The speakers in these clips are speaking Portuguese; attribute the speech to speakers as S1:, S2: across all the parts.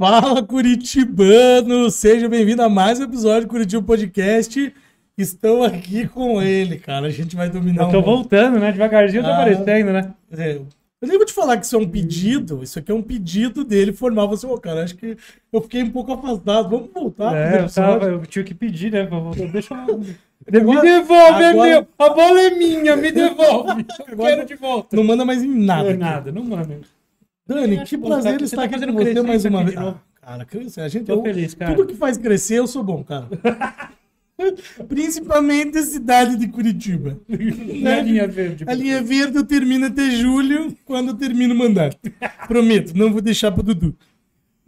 S1: Fala Curitibano, seja bem-vindo a mais um episódio do Curitiba Podcast. Estou aqui com ele, cara. A gente vai dominar. Eu tô um... voltando, né? Devagarzinho ah, aparecendo, né? É. Eu nem vou te falar que isso é um pedido. Isso aqui é um pedido dele formar você. Oh, cara, acho que eu fiquei um pouco afastado. Vamos voltar. É, eu, tava, eu tinha que pedir, né? Deixa eu... Agora, me devolve, agora... é meu! A bola é minha, me devolve! eu quero de volta. Não manda mais em nada. É, nada, não manda. Dani, é que prazer tá estar aqui com você mais uma vez. cara, A gente, Tô feliz, cara. Tudo que faz crescer, eu sou bom, cara. Principalmente a cidade de Curitiba. E a linha verde? A linha verde termina até julho, quando eu termino o mandato. Prometo, não vou deixar para Dudu.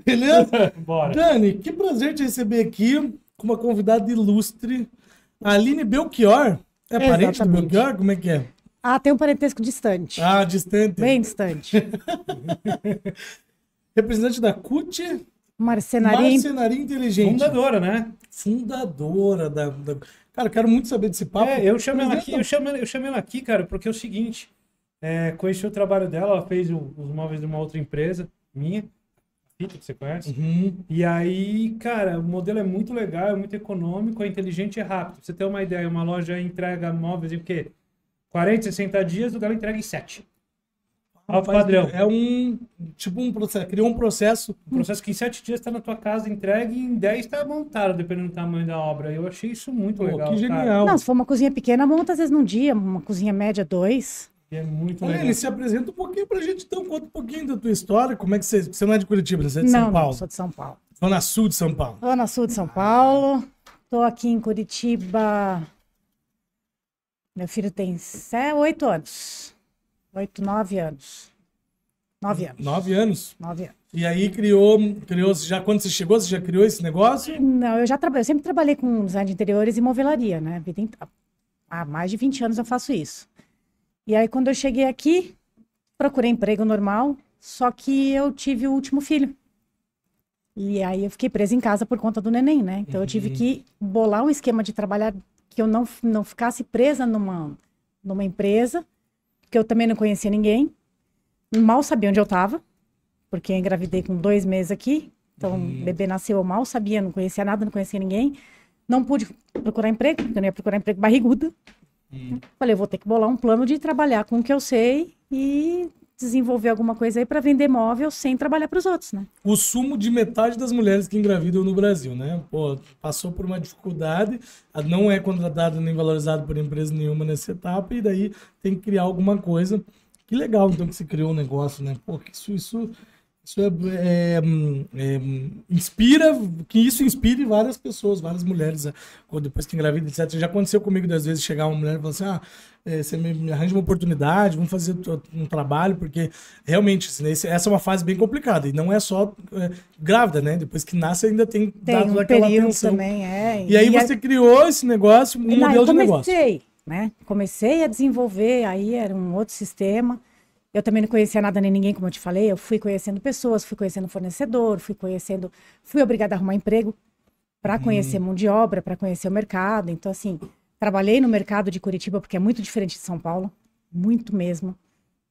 S1: Beleza? Bora. Dani, que prazer te receber aqui com uma convidada ilustre. A Aline Belchior. É, é parente Exatamente. do Belchior? Como é que é?
S2: Ah, tem um parentesco distante. Ah,
S1: distante. Bem
S2: distante.
S1: Representante da CUT.
S2: Marcenaria. Marcenaria
S1: Inteligente. Fundadora, né? Fundadora da, da... Cara, quero muito saber desse papo. É, eu chamei ela aqui, eu chamei, eu chamei ela aqui, cara, porque
S3: é o seguinte. É, conheci o trabalho dela, ela fez o, os móveis de uma outra empresa, minha, Fita, que você conhece. Uhum. E aí, cara, o modelo é muito legal, é muito econômico, é inteligente e rápido. Pra você ter uma ideia, uma loja entrega móveis em o quê? 40, 60 dias, o Galo entrega em 7. Ao ah, padrão. É um. Tipo um processo. Criou um processo. Um processo que em 7 dias está na tua casa entregue e em 10 está montado, dependendo do tamanho da
S1: obra. Eu achei isso muito Pô, legal. Que genial. Cara.
S2: Não, se for uma cozinha pequena, monta às vezes num dia, uma cozinha média, dois. É muito legal. ele se
S1: apresenta um pouquinho pra gente, então, conta um pouquinho da tua história. Como é que você. Você não é de Curitiba, você é de não, São Paulo? Não, sou de São Paulo. Zona Sul de São Paulo.
S2: Zona Sul de São Paulo. Tô aqui em Curitiba meu filho tem oito anos. Oito, nove anos. Nove anos.
S1: Nove anos? Nove anos. E aí criou, criou já quando você chegou, você já criou esse negócio?
S2: Não, eu já trabalhei, eu sempre trabalhei com design de interiores e modelaria, né? Há mais de 20 anos eu faço isso. E aí quando eu cheguei aqui, procurei emprego normal, só que eu tive o último filho. E aí eu fiquei presa em casa por conta do neném, né? Então uhum. eu tive uhum. que bolar um esquema de trabalhar que eu não, não ficasse presa numa, numa empresa, que eu também não conhecia ninguém, mal sabia onde eu estava, porque engravidei com dois meses aqui, então uhum. o bebê nasceu, eu mal sabia, não conhecia nada, não conhecia ninguém, não pude procurar emprego, porque eu não ia procurar emprego barriguda. Uhum. Falei, eu vou ter que bolar um plano de trabalhar com o que eu sei e desenvolver alguma coisa aí para vender móvel sem trabalhar para os outros, né?
S1: O sumo de metade das mulheres que engravidam no Brasil, né? Pô, passou por uma dificuldade, não é contratado nem valorizado por empresa nenhuma nessa etapa e daí tem que criar alguma coisa. Que legal então que você criou um negócio, né? Pô, isso, isso isso é, é, é, inspira, que isso inspire várias pessoas, várias mulheres, né? depois que engravida, etc. Já aconteceu comigo das vezes chegar uma mulher e falar assim, ah, é, você me, arranja uma oportunidade, vamos fazer um trabalho, porque realmente assim, essa é uma fase bem complicada e não é só é, grávida, né? Depois que nasce ainda tem, tem dado um aquela atenção. Também,
S2: é. E, aí e você a...
S1: criou esse negócio, um não, modelo comecei, de negócio.
S2: Comecei, né? Comecei a desenvolver, aí era um outro sistema. Eu também não conhecia nada nem ninguém, como eu te falei. Eu fui conhecendo pessoas, fui conhecendo fornecedor, fui conhecendo. Fui obrigada a arrumar emprego para uhum. conhecer hum. mão de obra, para conhecer o mercado. Então, assim, trabalhei no mercado de Curitiba, porque é muito diferente de São Paulo. Muito mesmo.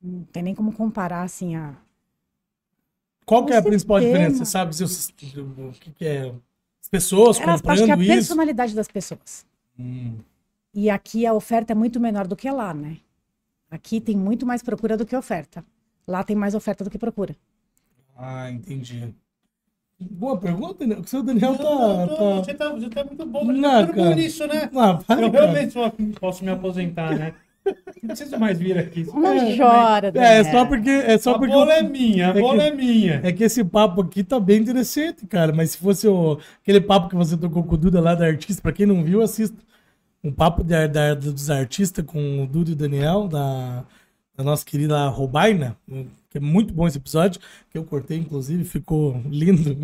S2: Não tem nem como comparar, assim, a. Qual que é a principal diferença? Você sabe se
S1: o que, que é. As pessoas Elas, comprando acho que é a
S2: personalidade das pessoas. Hum. E aqui a oferta é muito menor do que lá, né? Aqui tem muito mais procura do que oferta. Lá tem mais oferta do que procura.
S1: Ah, entendi. Boa pergunta, né? O seu Daniel tá. Não, não, tá... Você, tá, você tá muito bom,
S3: mas não, tá cara. nisso, né? Não, ah, eu realmente
S1: só posso me aposentar, né?
S3: Não preciso mais
S1: vir aqui. Não é, chora, né? É, é só porque. É só a porque bola eu, é minha, a é bola que, é minha. É que esse papo aqui tá bem interessante, cara. Mas se fosse o, aquele papo que você tocou com o Duda lá da artista, pra quem não viu, assista um papo de, de, dos artistas com o Dudu e o Daniel, da, da nossa querida Robaina, que é muito bom esse episódio, que eu cortei, inclusive, ficou lindo.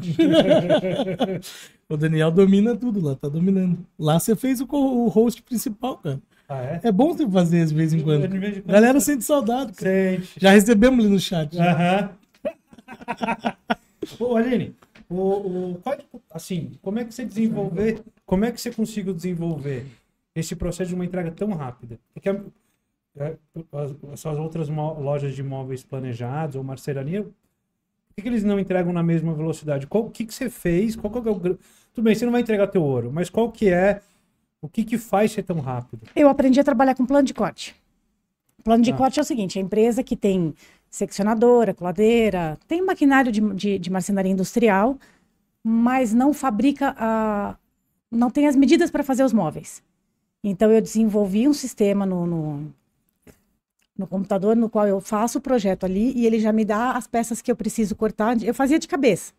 S1: o Daniel domina tudo lá, tá dominando. Lá você fez o, o host principal, cara. Ah, é? é? bom você fazer de vez em quando. vez em quando. Galera sente saudade, cara. Sente. Já recebemos ali no chat. Aham. Uh
S3: -huh. Ô, Aline, o, o, qual, é, assim, como é que você desenvolver? Como é que você conseguiu desenvolver esse processo de uma entrega tão rápida. Porque é a, a, é, as, as outras lojas de imóveis planejados ou marcenaria, por que, que, eles não entregam na mesma velocidade? O que, que você fez? Qual, qual é o, tudo bem, você não vai entregar teu ouro, mas qual que é, o que, que faz ser tão rápido?
S2: Eu aprendi a trabalhar com plano de corte. Plano de ah. corte é o seguinte, a empresa que tem seccionadora, coladeira, tem maquinário de, de, de marcenaria industrial, mas não fabrica a, não tem as medidas para fazer os móveis. Então, eu desenvolvi um sistema no, no, no computador no qual eu faço o projeto ali e ele já me dá as peças que eu preciso cortar. Eu fazia de cabeça,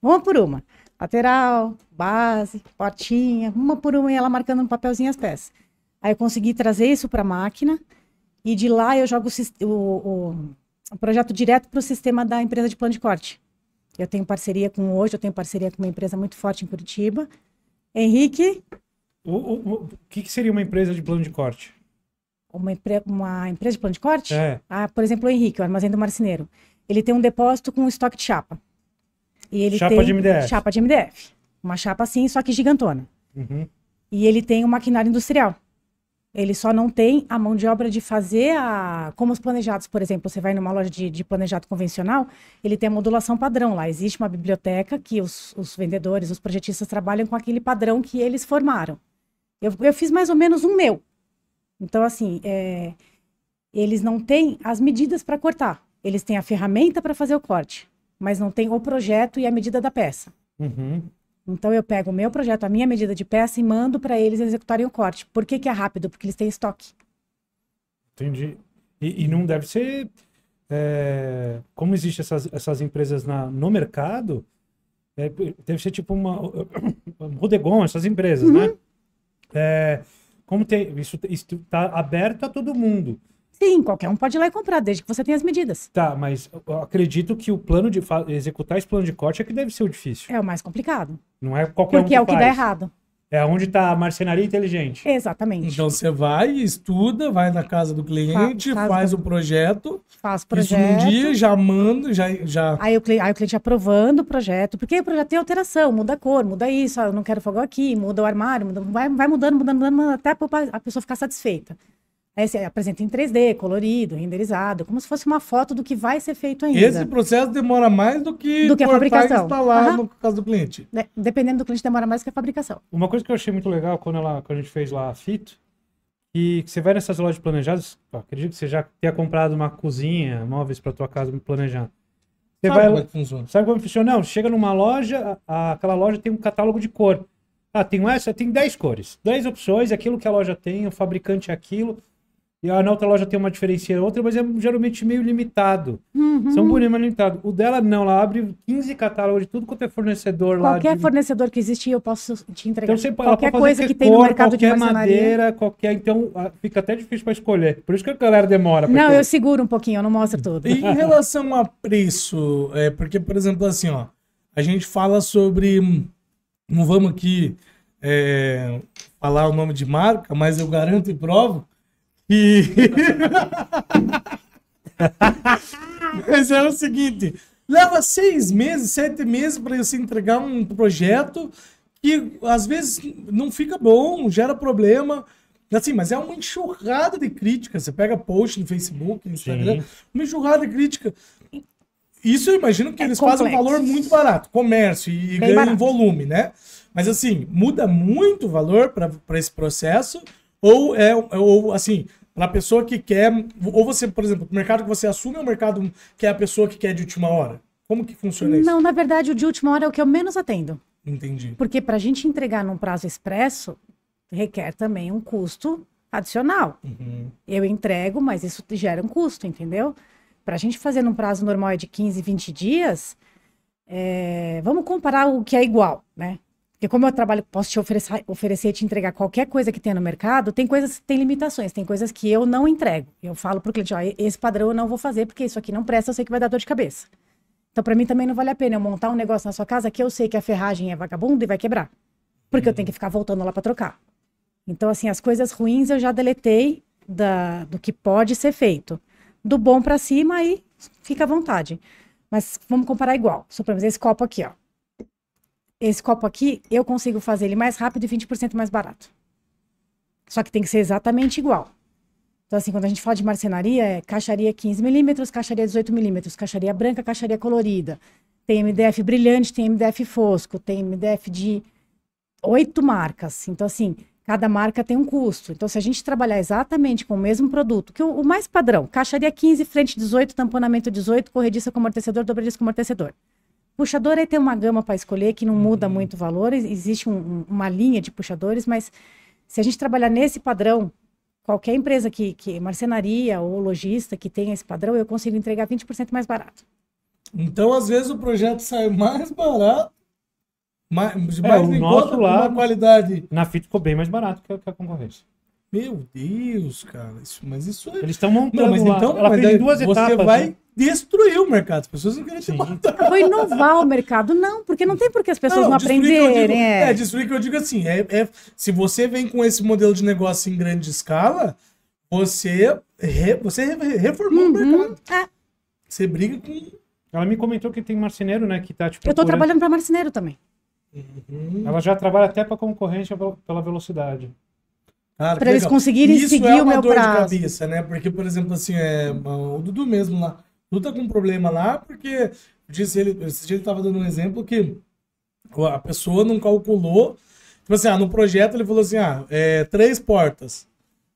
S2: uma por uma. Lateral, base, portinha, uma por uma e ela marcando no papelzinho as peças. Aí eu consegui trazer isso para a máquina e de lá eu jogo o, o, o projeto direto para o sistema da empresa de plano de corte. Eu tenho parceria com hoje, eu tenho parceria com uma empresa muito forte em Curitiba. Henrique,
S3: o, o, o que, que, seria uma empresa de plano de corte?
S2: Uma, uma empresa de plano de corte? É. Ah, por exemplo, o Henrique, o armazém do marceneiro. Ele tem um depósito com estoque de chapa. E ele chapa tem de MDF. chapa de MDF. Uma chapa assim, só que gigantona. Uhum. E ele tem um maquinário industrial. Ele só não tem a mão de obra de fazer a. Como os planejados, por exemplo, você vai numa loja de, de planejado convencional, ele tem a modulação padrão lá. Existe uma biblioteca que os, os vendedores, os projetistas trabalham com aquele padrão que eles formaram. Eu, eu fiz mais ou menos um meu. Então, assim, é, eles não têm as medidas para cortar. Eles têm a ferramenta para fazer o corte, mas não tem o projeto e a medida da peça. Uhum. Então, eu pego o meu projeto, a minha medida de peça e mando para eles executarem o corte. Por que, que é rápido? Porque eles têm estoque.
S3: Entendi. E, e não deve ser. É, como existem essas, essas empresas na, no mercado, é, deve ser tipo uma. Rodegon, essas empresas, uhum. né? É, como tem, isso está aberto a todo mundo. Sim,
S2: qualquer um pode ir lá e comprar, desde que você tenha as medidas.
S3: Tá, mas acredito que o plano de executar esse plano de corte é que deve ser o difícil.
S2: É o mais complicado.
S3: Não é qualquer Porque um que é o que faz. dá errado. É onde está
S1: a marcenaria inteligente.
S2: Exatamente. Então
S1: você vai, estuda, vai na casa do cliente, faz, faz o projeto.
S2: Faz o projeto. Isso um dia
S1: já manda, já. já...
S2: Aí, o cliente, aí o cliente aprovando o projeto, porque o projeto tem alteração, muda a cor, muda isso, ah, eu não quero fogão aqui, muda o armário, muda, vai, vai mudando, mudando, mudando, até a pessoa ficar satisfeita. É, você apresenta em 3D, colorido, renderizado, como se fosse uma foto do que vai ser feito ainda. Esse
S1: processo demora mais do que, do que a fabricação. instalar uhum. no
S2: caso do cliente. Dependendo do cliente, demora mais do que a fabricação.
S1: Uma coisa que eu achei muito
S3: legal quando, ela, quando a gente fez lá a FIT, e que você vai nessas lojas planejadas, acredito que você já tenha comprado uma cozinha, móveis para tua casa planejada. Você sabe vai, como é que funciona? Sabe como é funciona? Não, chega numa loja, a, aquela loja tem um catálogo de cor. Ah, tem essa, tem 10 cores, 10 opções, aquilo que a loja tem, o fabricante é aquilo e a outra loja tem uma diferença outra, mas é geralmente meio limitado. Uhum. São bonitos, mas limitado. O dela não, ela abre 15 catálogos de tudo quanto é fornecedor qualquer lá. Qualquer de...
S2: fornecedor que existir, eu posso te entregar. Então, você qualquer coisa que, tem no mercado qualquer de Qualquer madeira,
S3: qualquer... Então, fica até difícil para escolher. Por isso que a galera demora.
S1: Não, ter... eu
S2: seguro um pouquinho, eu não mostro tudo. E em
S1: relação a preço, é, porque, por exemplo, assim, ó, a gente fala sobre... Não vamos aqui é, falar o nome de marca, mas eu garanto e provo e. Mas é o seguinte: leva seis meses, sete meses para você entregar um projeto que às vezes não fica bom, gera problema. Assim, mas é uma enxurrada de crítica. Você pega post no Facebook, no Instagram, Sim. uma enxurrada de crítica. Isso eu imagino que é eles complexo. fazem um valor muito barato, comércio e Bem ganham barato. volume, né? Mas assim, muda muito o valor para esse processo ou é ou assim, na pessoa que quer, ou você, por exemplo, o mercado que você assume é o mercado que é a pessoa que quer de última hora. Como que funciona
S2: isso? Não, na verdade, o de última hora é o que eu menos atendo. Entendi. Porque para a gente entregar num prazo expresso, requer também um custo adicional. Uhum. Eu entrego, mas isso gera um custo, entendeu? Para a gente fazer num prazo normal é de 15, 20 dias, é... vamos comparar o que é igual, né? Porque como eu trabalho, posso te oferecer, oferecer te entregar qualquer coisa que tenha no mercado, tem coisas, tem limitações, tem coisas que eu não entrego. Eu falo para o cliente, ó, esse padrão eu não vou fazer porque isso aqui não presta, eu sei que vai dar dor de cabeça. Então, para mim também não vale a pena eu montar um negócio na sua casa que eu sei que a ferragem é vagabunda e vai quebrar. Porque uhum. eu tenho uhum. que ficar voltando lá para trocar. Então, assim, as coisas ruins eu já deletei da, do que pode ser feito. Do bom para cima, aí fica à vontade. Mas vamos comparar igual. Suponhamos esse copo aqui, ó esse copo aqui, eu consigo fazer ele mais rápido e 20% mais barato. Só que tem que ser exatamente igual. Então, assim, quando a gente fala de marcenaria, é caixaria 15 milímetros, caixaria 18 milímetros, caixaria branca, caixaria colorida. Tem MDF brilhante, tem MDF fosco, tem MDF de oito marcas. Então, assim, cada marca tem um custo. Então, se a gente trabalhar exatamente com o mesmo produto, que o, o mais padrão, caixaria 15, frente 18, tamponamento 18, corrediça com amortecedor, dobradiça com amortecedor. Puxador é tem uma gama para escolher que não uhum. muda muito o valor, existe um, uma linha de puxadores, mas se a gente trabalhar nesse padrão, qualquer empresa que, que marcenaria ou lojista que tenha esse padrão, eu consigo entregar 20% mais barato.
S1: Então, às vezes, o projeto sai mais barato, mas é, o nosso lado, qualidade. Na FIT ficou bem mais barato que a, que a concorrência. Meu Deus, cara. Isso, mas isso é. Eles estão montando. Não, mas lá. então, Ela mas fez duas você etapas. Você vai né? destruir o mercado. As pessoas não querem te matar.
S2: vou inovar o mercado, não, porque não tem por que as pessoas não, não aprenderem. Digo, é, é
S1: destruir que eu digo assim: é, é, se você vem com esse modelo de negócio em grande escala, você, re, você reformou uhum, o mercado. É. Você briga com. Ela me comentou que tem marceneiro, né? Que
S3: tá, tipo, eu estou trabalhando
S2: para marceneiro também.
S3: Uhum. Ela já trabalha até para concorrência pela
S1: velocidade para eles legal. conseguirem Isso seguir é o meu dor prazo. de cabeça, né? Porque, por exemplo, assim, é, o Dudu mesmo lá, Dudu tá com um problema lá, porque disse ele, esse dia ele tava dando um exemplo que a pessoa não calculou. Tipo assim, ah, no projeto ele falou assim, ah, é, três portas.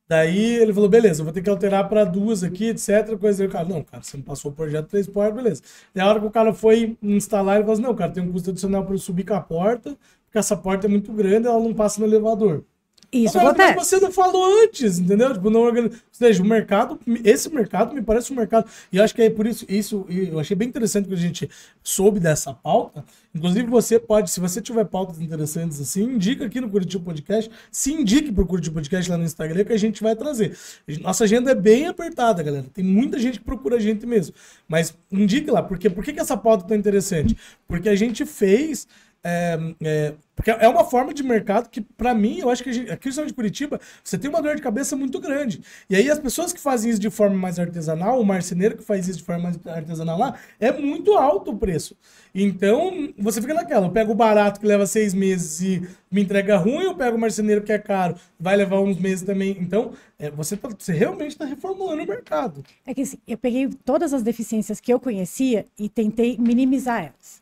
S1: Daí ele falou, beleza, eu vou ter que alterar para duas aqui, etc. Coisa. Aí o cara, não, cara, você não passou o projeto três portas, beleza. Daí a hora que o cara foi instalar, ele falou assim, não, cara, tem um custo adicional para eu subir com a porta, porque essa porta é muito grande, ela não passa no elevador.
S2: Isso falo, acontece. Mas você
S1: não falou antes, entendeu? Tipo, não organiz... Ou seja, o mercado, esse mercado me parece um mercado. E acho que é por isso, isso eu achei bem interessante que a gente soube dessa pauta. Inclusive, você pode, se você tiver pautas interessantes assim, indica aqui no Curitiba Podcast, se indique pro Curitiba Podcast lá no Instagram que a gente vai trazer. Nossa agenda é bem apertada, galera. Tem muita gente que procura a gente mesmo. Mas indique lá, porque por que, que essa pauta tá interessante? Porque a gente fez é, é, porque é uma forma de mercado que, para mim, eu acho que gente, aqui no de Curitiba, você tem uma dor de cabeça muito grande. E aí, as pessoas que fazem isso de forma mais artesanal, o marceneiro que faz isso de forma mais artesanal lá, é muito alto o preço. Então, você fica naquela: eu pego o barato que leva seis meses e me entrega ruim, eu pego o marceneiro que é caro, vai levar uns meses também. Então, é, você, tá, você realmente
S2: está reformulando o mercado. É que assim, eu peguei todas as deficiências que eu conhecia e tentei minimizar elas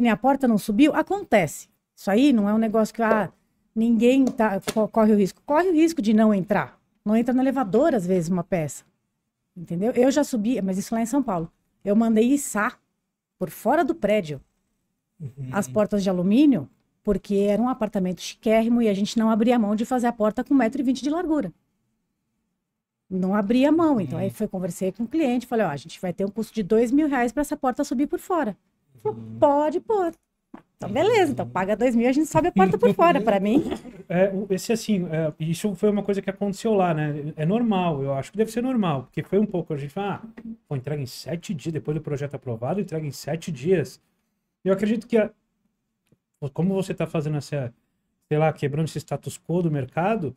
S2: que nem a porta não subiu, acontece. Isso aí não é um negócio que ah, ninguém tá, corre o risco. Corre o risco de não entrar. Não entra no elevador, às vezes, uma peça. Entendeu? Eu já subi, mas isso lá em São Paulo. Eu mandei içar por fora do prédio uhum. as portas de alumínio, porque era um apartamento chiquérrimo e a gente não abria mão de fazer a porta com 1,20m de largura. Não abria mão. Então, uhum. aí foi conversei com o cliente, falei, ó, a gente vai ter um custo de dois mil reais para essa porta subir por fora. Falou, pode, pode. Então, beleza, então paga dois mil a gente sobe a porta por fora, para mim. É,
S3: esse assim, é, isso foi uma coisa que aconteceu lá, né? É normal, eu acho que deve ser normal, porque foi um pouco, a gente fala, ah, pô, entrega em sete dias, depois do projeto aprovado, entrega em sete dias. Eu acredito que, a, como você está fazendo essa, sei lá, quebrando esse status quo do mercado,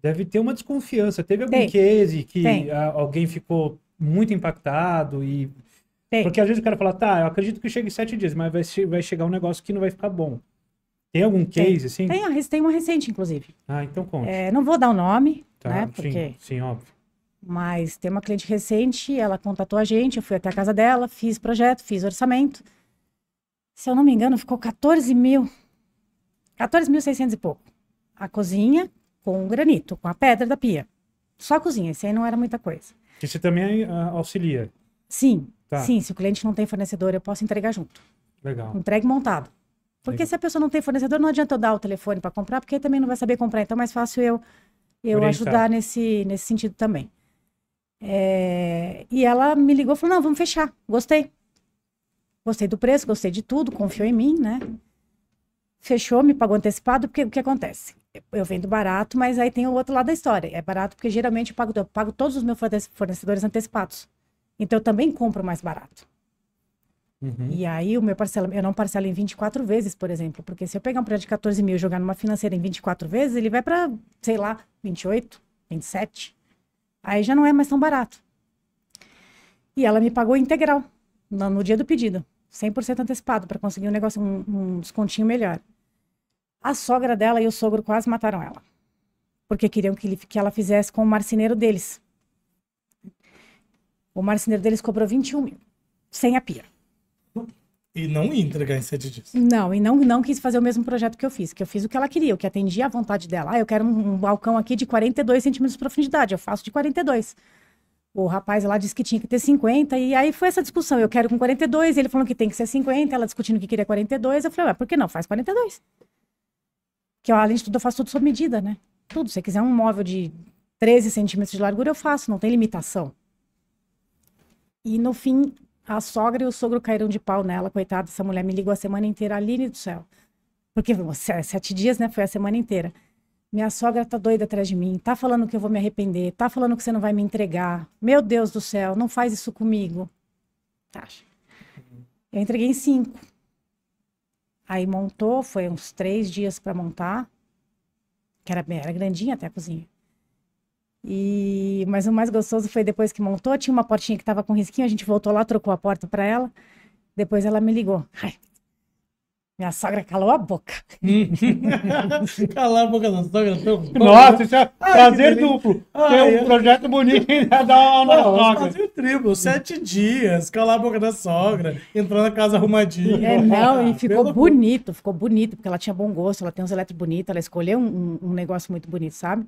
S3: deve ter uma desconfiança. Teve algum tem, case que a, alguém ficou muito impactado e tem. Porque às vezes o cara fala, tá, eu acredito que chegue em sete dias, mas vai, vai chegar um negócio que não vai ficar bom. Tem algum case, tem, assim?
S2: Tem, tem uma recente, inclusive.
S3: Ah, então conta. É,
S2: não vou dar o nome, tá, né? Porque... Sim, sim, óbvio. Mas tem uma cliente recente, ela contatou a gente, eu fui até a casa dela, fiz projeto, fiz orçamento. Se eu não me engano, ficou 14 mil, 14.600 e pouco. A cozinha com granito, com a pedra da pia. Só a cozinha, isso aí não era muita coisa.
S3: Que você também
S2: ah, auxilia. Sim, Tá. Sim, se o cliente não tem fornecedor, eu posso entregar junto. Legal. Entregue montado. Porque Legal. se a pessoa não tem fornecedor, não adianta eu dar o telefone para comprar, porque também não vai saber comprar. Então é mais fácil eu, eu ajudar nesse, nesse sentido também. É... E ela me ligou e falou: não, vamos fechar. Gostei. Gostei do preço, gostei de tudo, confiou em mim, né? Fechou, me pagou antecipado, porque o que acontece? Eu vendo barato, mas aí tem o outro lado da história. É barato porque geralmente eu pago, eu pago todos os meus fornecedores antecipados. Então eu também compro mais barato. Uhum. E aí o meu parcelamento, eu não parcelo em 24 vezes, por exemplo, porque se eu pegar um projeto de 14 mil e jogar numa financeira em 24 vezes, ele vai para, sei lá, 28, 27. Aí já não é mais tão barato. E ela me pagou integral no, no dia do pedido, 100% antecipado, para conseguir um negócio, um, um descontinho melhor. A sogra dela e o sogro quase mataram ela, porque queriam que, ele, que ela fizesse com o marceneiro deles. O marceneiro deles cobrou 21 mil, sem a pia.
S1: E não ia entregar em sete dias.
S2: Não, e não, não quis fazer o mesmo projeto que eu fiz, que eu fiz o que ela queria, o que atendia à vontade dela. Ah, eu quero um, um balcão aqui de 42 centímetros de profundidade, eu faço de 42. O rapaz lá disse que tinha que ter 50, e aí foi essa discussão, eu quero com 42, ele falou que tem que ser 50, ela discutindo que queria 42, eu falei, ué, por que não? Faz 42. Que eu, além de tudo, eu faço tudo sob medida, né? Tudo, se você quiser um móvel de 13 centímetros de largura, eu faço, não tem limitação. E no fim, a sogra e o sogro caíram de pau nela, coitada. Essa mulher me ligou a semana inteira, Aline do céu. Porque sete dias, né? Foi a semana inteira. Minha sogra tá doida atrás de mim, tá falando que eu vou me arrepender, tá falando que você não vai me entregar. Meu Deus do céu, não faz isso comigo. Tá. Eu entreguei em cinco. Aí montou, foi uns três dias para montar, que era, era grandinha até a cozinha. E, mas o mais gostoso foi depois que montou, tinha uma portinha que estava com risquinho, a gente voltou lá, trocou a porta para ela. Depois ela me ligou. Ai, minha sogra calou a boca. Calar a boca da sogra. Nossa, isso é Ai, prazer duplo. Ai, Tem um eu... projeto bonito e né? dá sogra. Fazer
S1: o triplo, sete dias, calar a boca da sogra, entrar na casa arrumadinha. É, não, e
S2: ficou Pelo bonito, ficou bonito, porque ela tinha bom gosto, ela tem uns eletros bonitos, ela escolheu um, um negócio muito bonito, sabe?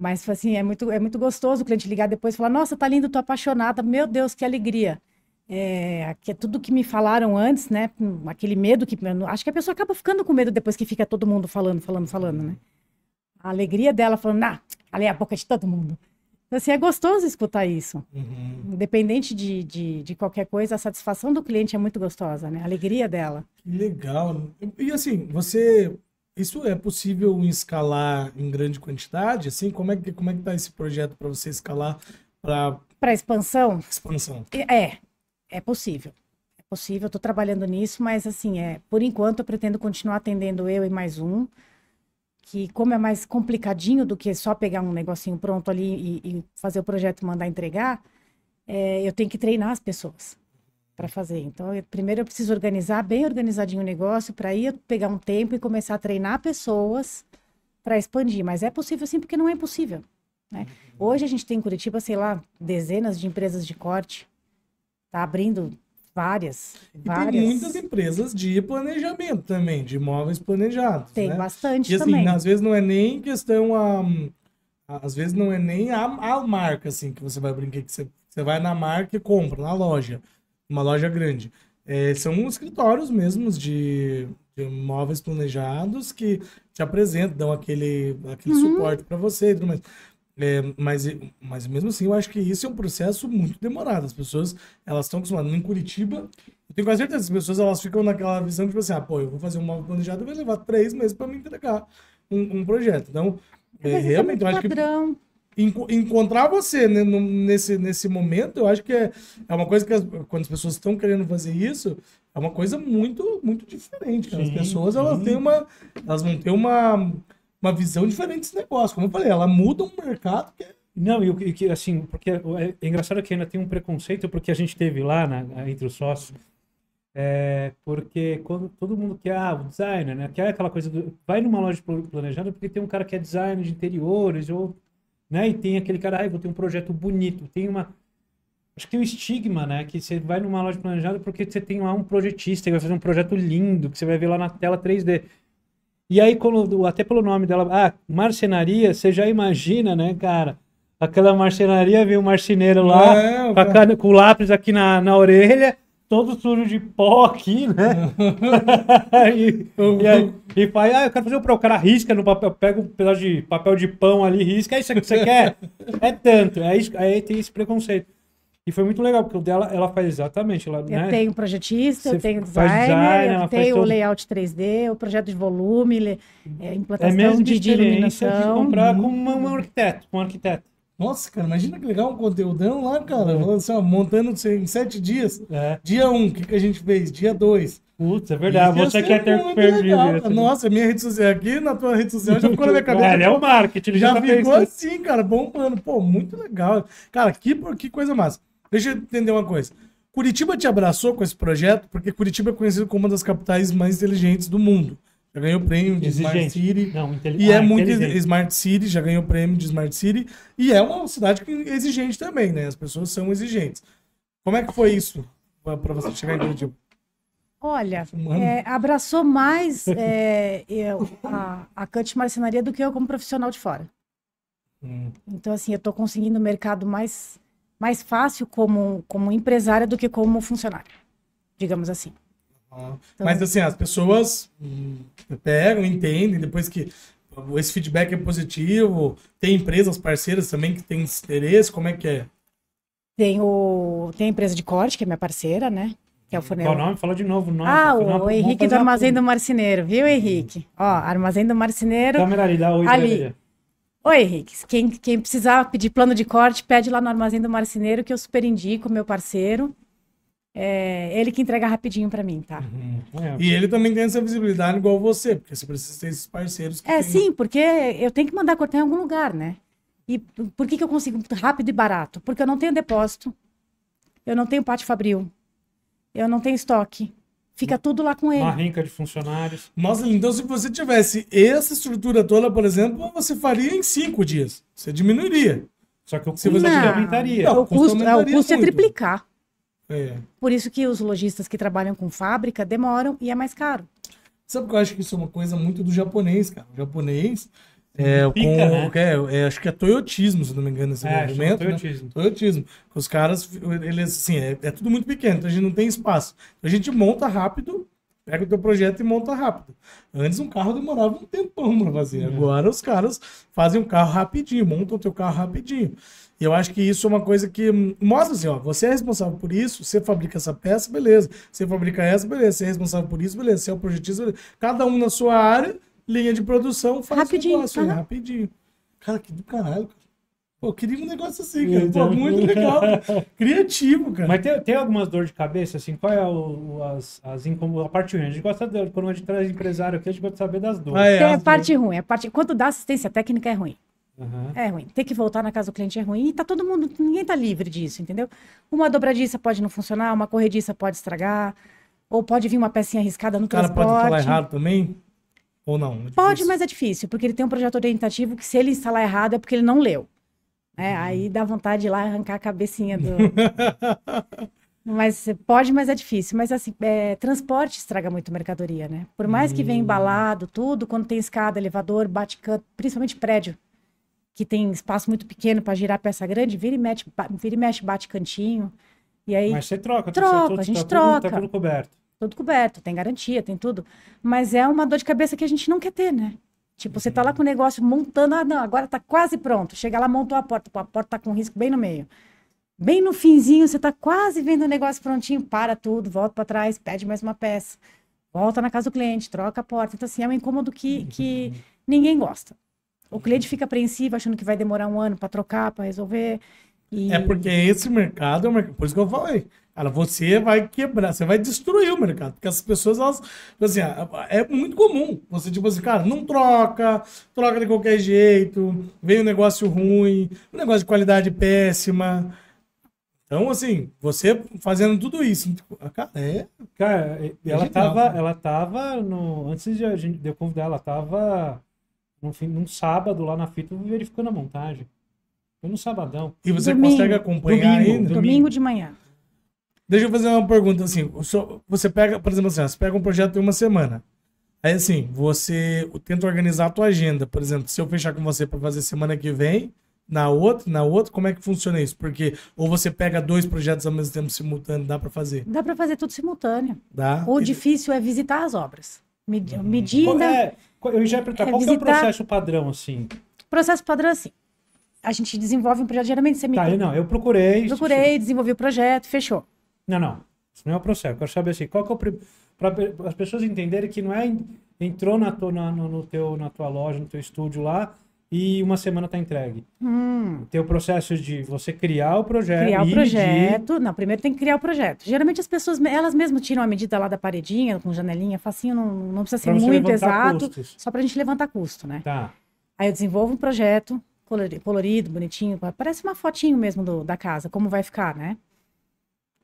S2: Mas tipo assim, é muito, é muito gostoso o cliente ligar depois e falar: Nossa, tá lindo, tô apaixonada, meu Deus, que alegria. É, que é tudo que me falaram antes, né? Aquele medo que. Acho que a pessoa acaba ficando com medo depois que fica todo mundo falando, falando, falando, né? A alegria dela falando: Ah, ali é a boca de todo mundo. Então, assim, é gostoso escutar isso. Uhum. Independente de, de, de, qualquer coisa, a satisfação do cliente é muito gostosa, né? A alegria dela.
S1: Legal. E assim, você isso é possível escalar em grande quantidade? Assim, como é que como é que tá esse projeto para você escalar para
S2: para expansão? Expansão. É, é, é possível. É possível, estou trabalhando nisso, mas assim, é, por enquanto eu pretendo continuar atendendo eu e mais um, que como é mais complicadinho do que só pegar um negocinho pronto ali e, e fazer o projeto e mandar entregar, é, eu tenho que treinar as pessoas para fazer. Então, eu, primeiro eu preciso organizar bem organizadinho o negócio para ir pegar um tempo e começar a treinar pessoas para expandir. Mas é possível sim, porque não é impossível. Né? Uhum. Hoje a gente tem em Curitiba, sei lá, dezenas de empresas de corte. Tá abrindo várias, e várias. tem muitas
S1: empresas de planejamento também, de imóveis planejados. Tem né? bastante e, assim, também. Às vezes não é nem questão a, às vezes não é nem a, a marca assim que você vai brincar que você, você vai na marca e compra na loja uma loja grande. É, são escritórios mesmos de, de móveis planejados que te apresentam, dão aquele, aquele uhum. suporte para você e tudo mais. É, mas, mas mesmo assim, eu acho que isso é um processo muito demorado. As pessoas, elas estão acostumadas. Em Curitiba, eu tenho quase certeza, as pessoas elas ficam naquela visão de, tipo assim, ah, pô, eu vou fazer um móvel planejado, vai levar três meses para me entregar um, um projeto. Então, é, é, realmente, é eu acho padrão. que encontrar você né, nesse, nesse momento, eu acho que é, é uma coisa que as, quando as pessoas estão querendo fazer isso, é uma coisa muito muito diferente. Sim, as pessoas elas têm uma elas vão ter uma, uma visão diferente desse negócio. Como eu falei, ela muda um mercado que é... não, e que assim, porque é, é, engraçado que ainda tem
S3: um preconceito porque a gente teve lá na, né, entre os sócios é porque quando todo mundo quer ah, o designer, né? Quer aquela coisa do vai numa loja planejada porque tem um cara que é designer de interiores ou né? E tem aquele cara, ah, vou ter um projeto bonito, tem uma... Acho que tem um estigma, né? Que você vai numa loja planejada porque você tem lá um projetista que vai fazer um projeto lindo, que você vai ver lá na tela 3D. E aí, quando, até pelo nome dela, ah, marcenaria, você já imagina, né, cara? Aquela marcenaria, vem um marceneiro lá, é, com, a, com, o lápis aqui na, na orelha, todo sujo de pó aqui, né? e, e, aí, e faz, ah, eu quero fazer o um, O cara risca no papel, pega um pedaço de papel de pão ali, risca, é isso que você quer? É tanto. é isso, aí tem esse preconceito. E foi muito legal, porque o dela, ela faz exatamente. Ela, eu né? tenho
S2: projetista, Você eu tenho designer, design, eu tenho todo... layout 3D, o projeto de volume, é, implantação é mesmo de, de iluminação. De comprar
S1: com uhum. um arquiteto, com um arquiteto. Nossa, cara, imagina que legal um conteúdão lá, cara. É. Assim, ó, montando em sete dias. É. Dia um, o que, que a gente fez? Dia dois. Putz, é verdade. Você é quer é ter perdido. Legal, Nossa, minha rede social aqui, na tua rede social, já ficou na minha cabeça. Cara, é, é o marketing. Já, já tá ficou tá assim, cara, Bom plano, Pô, muito legal. Cara, que, que coisa massa. Deixa eu entender uma coisa. Curitiba te abraçou com esse projeto, porque Curitiba é conhecido como uma das capitais mais inteligentes do mundo. Já ganhou prêmio de Exigente. Smart City. Não, intelig... E é ah, é muito Smart City, já ganhou prêmio de Smart City. E é uma cidade exigente também, né? As pessoas são exigentes. Como é que foi isso para você chegar em Curitiba?
S2: Olha, tá é, abraçou mais é, eu, a, a Cante Marcenaria do que eu como profissional de fora. Hum. Então, assim, eu estou conseguindo o mercado mais, mais fácil como, como empresária do que como funcionário digamos assim.
S1: Então, Mas assim, as pessoas hum, pegam, entendem, depois que esse feedback é positivo, tem empresas parceiras também que têm interesse, como é que é?
S2: Tem, o, tem a empresa de corte, que é minha parceira, né? Que é o Qual o nome? Fala de novo ah, o nome. É ah, o, o Henrique do Armazém do Marceneiro, viu, Henrique? Ó, Armazém do Marceneiro. Câmera ali, dá oi, ali. Oi, Henrique. Quem, quem precisar pedir plano de corte, pede lá no Armazém do Marceneiro, que eu super indico, meu parceiro. É, ele que entrega rapidinho para mim, tá? Uhum.
S1: É, e ele também tem essa visibilidade igual você, porque você precisa ter esses parceiros. é, tem... sim,
S2: porque eu tenho que mandar cortar em algum lugar, né? E por que, que eu consigo rápido e barato? Porque eu não tenho depósito, eu não tenho pátio fabril, eu não tenho estoque. Fica tudo lá com ele. Uma
S1: rinca de funcionários. Nossa, então se você tivesse essa estrutura toda, por exemplo, você faria em cinco dias. Você diminuiria. Só que o custo não, aumentaria. Não, o custo, custo é, aumentaria o custo é
S2: triplicar. É. Por isso que os lojistas que trabalham com fábrica demoram e é mais caro. Sabe que eu acho que isso é uma coisa muito do japonês, cara. O
S1: japonês, é, Pica, com, né? é, é, acho que é toyotismo, se não me engano, esse é, movimento. Né? Toyotismo. Né? toyotismo. Os caras, eles, assim, é, é, tudo muito pequeno, então a gente não tem espaço. A gente monta rápido, pega o teu projeto e monta rápido. Antes um carro demorava um tempão para fazer. Uhum. Agora os caras fazem um carro rapidinho, montam o teu carro rapidinho. E eu acho que isso é uma coisa que mostra assim, ó, você é responsável por isso, você fabrica essa peça, beleza. Você fabrica essa, beleza. Você é responsável por isso, beleza. Você é o projetista, beleza. Cada um na sua área, linha de produção, faz rapidinho, negócio, rapidinho. Cara, que do caralho. Pô, queria um negócio assim, cara. Pô, muito legal.
S3: Criativo, cara. Mas tem, tem algumas dores de cabeça, assim? Qual é o, as, as incômodos, a parte ruim? A gente gosta
S2: de, quando a gente traz empresário aqui, a gente gosta de saber das dores. Ah, é, a parte dores. ruim. A parte, quando dá assistência técnica é ruim. Uhum. É ruim. Ter que voltar na casa do cliente é ruim. E tá todo mundo, ninguém tá livre disso, entendeu? Uma dobradiça pode não funcionar, uma corrediça pode estragar, ou pode vir uma pecinha arriscada no o cara transporte. pode falar errado
S1: também? Ou não? É
S2: pode, mas é difícil, porque ele tem um projeto orientativo que se ele instalar errado é porque ele não leu. É, uhum. Aí dá vontade de ir lá arrancar a cabecinha do. mas pode, mas é difícil. Mas assim, é, transporte estraga muito mercadoria, né? Por mais uhum. que venha hum. embalado, tudo, quando tem escada, elevador, bate-canto, principalmente prédio que tem espaço muito pequeno para girar peça grande, vira e, mexe, vira e mexe, bate cantinho. E aí, Mas você troca, troca, a gente tá troca. Tudo, tá tudo coberto. Tudo coberto, tem garantia, tem tudo. Mas é uma dor de cabeça que a gente não quer ter, né? Tipo, você tá lá uhum. com o negócio montando, ah, não, agora tá quase pronto. Chega lá, montou a porta, a porta tá com risco bem no meio. Bem no finzinho, você tá quase vendo o negócio prontinho, para tudo, volta para trás, pede mais uma peça, volta na casa do cliente, troca a porta. Então, assim, é um incômodo que, que uhum. ninguém gosta o cliente fica apreensivo achando que vai demorar um ano para trocar, para resolver. E... É porque
S1: esse mercado é o mercado. Por isso que eu falei. Cara, você vai quebrar, você vai destruir o mercado. Porque as pessoas, elas. Assim, é, é muito comum. Você, tipo assim, cara, não troca, troca de qualquer jeito, vem um negócio ruim, um negócio de qualidade péssima. Então, assim, você fazendo tudo isso. Tipo, cara, é. Cara, é, é ela, é tava,
S3: né? ela tava no. Antes de, de eu convidar, ela tava num, fim, num sábado lá na fita verificando a montagem. Foi no sabadão.
S1: E você domingo. consegue acompanhar domingo, ainda? Domingo. domingo de manhã. Deixa eu fazer uma pergunta assim. Você pega, por exemplo, assim, você pega um projeto em uma semana. Aí assim, você tenta organizar a tua agenda. Por exemplo, se eu fechar com você para fazer semana que vem, na outra, na outra, como é que funciona isso? Porque ou você pega dois projetos ao mesmo tempo simultâneo, dá para fazer?
S2: Dá para fazer tudo simultâneo. Dá. O e... difícil é visitar as obras. Medida. Uhum. é, eu já ia perguntar, é, qual visitar... é o processo
S1: padrão, assim?
S2: Processo padrão, assim, a gente desenvolve um projeto, geralmente você me... Tá, não, eu procurei... Procurei, isso, desenvolvi o projeto, fechou.
S3: Não, não, isso não é o processo, eu quero saber assim, qual que é o... Para as pessoas entenderem que não é entrou na, tua, na, no teu, na tua loja, no teu estúdio lá, e uma semana está entregue.
S2: Hum.
S3: Tem o processo de você criar o projeto. Criar o projeto.
S2: Medir. Não, primeiro tem que criar o projeto. Geralmente as pessoas, elas mesmas tiram a medida lá da paredinha, com janelinha, facinho, assim, não, não precisa ser pra muito exato. Custos. Só para a gente levantar custo, né? Tá. Aí eu desenvolvo um projeto colorido, bonitinho, parece uma fotinho mesmo do, da casa, como vai ficar, né?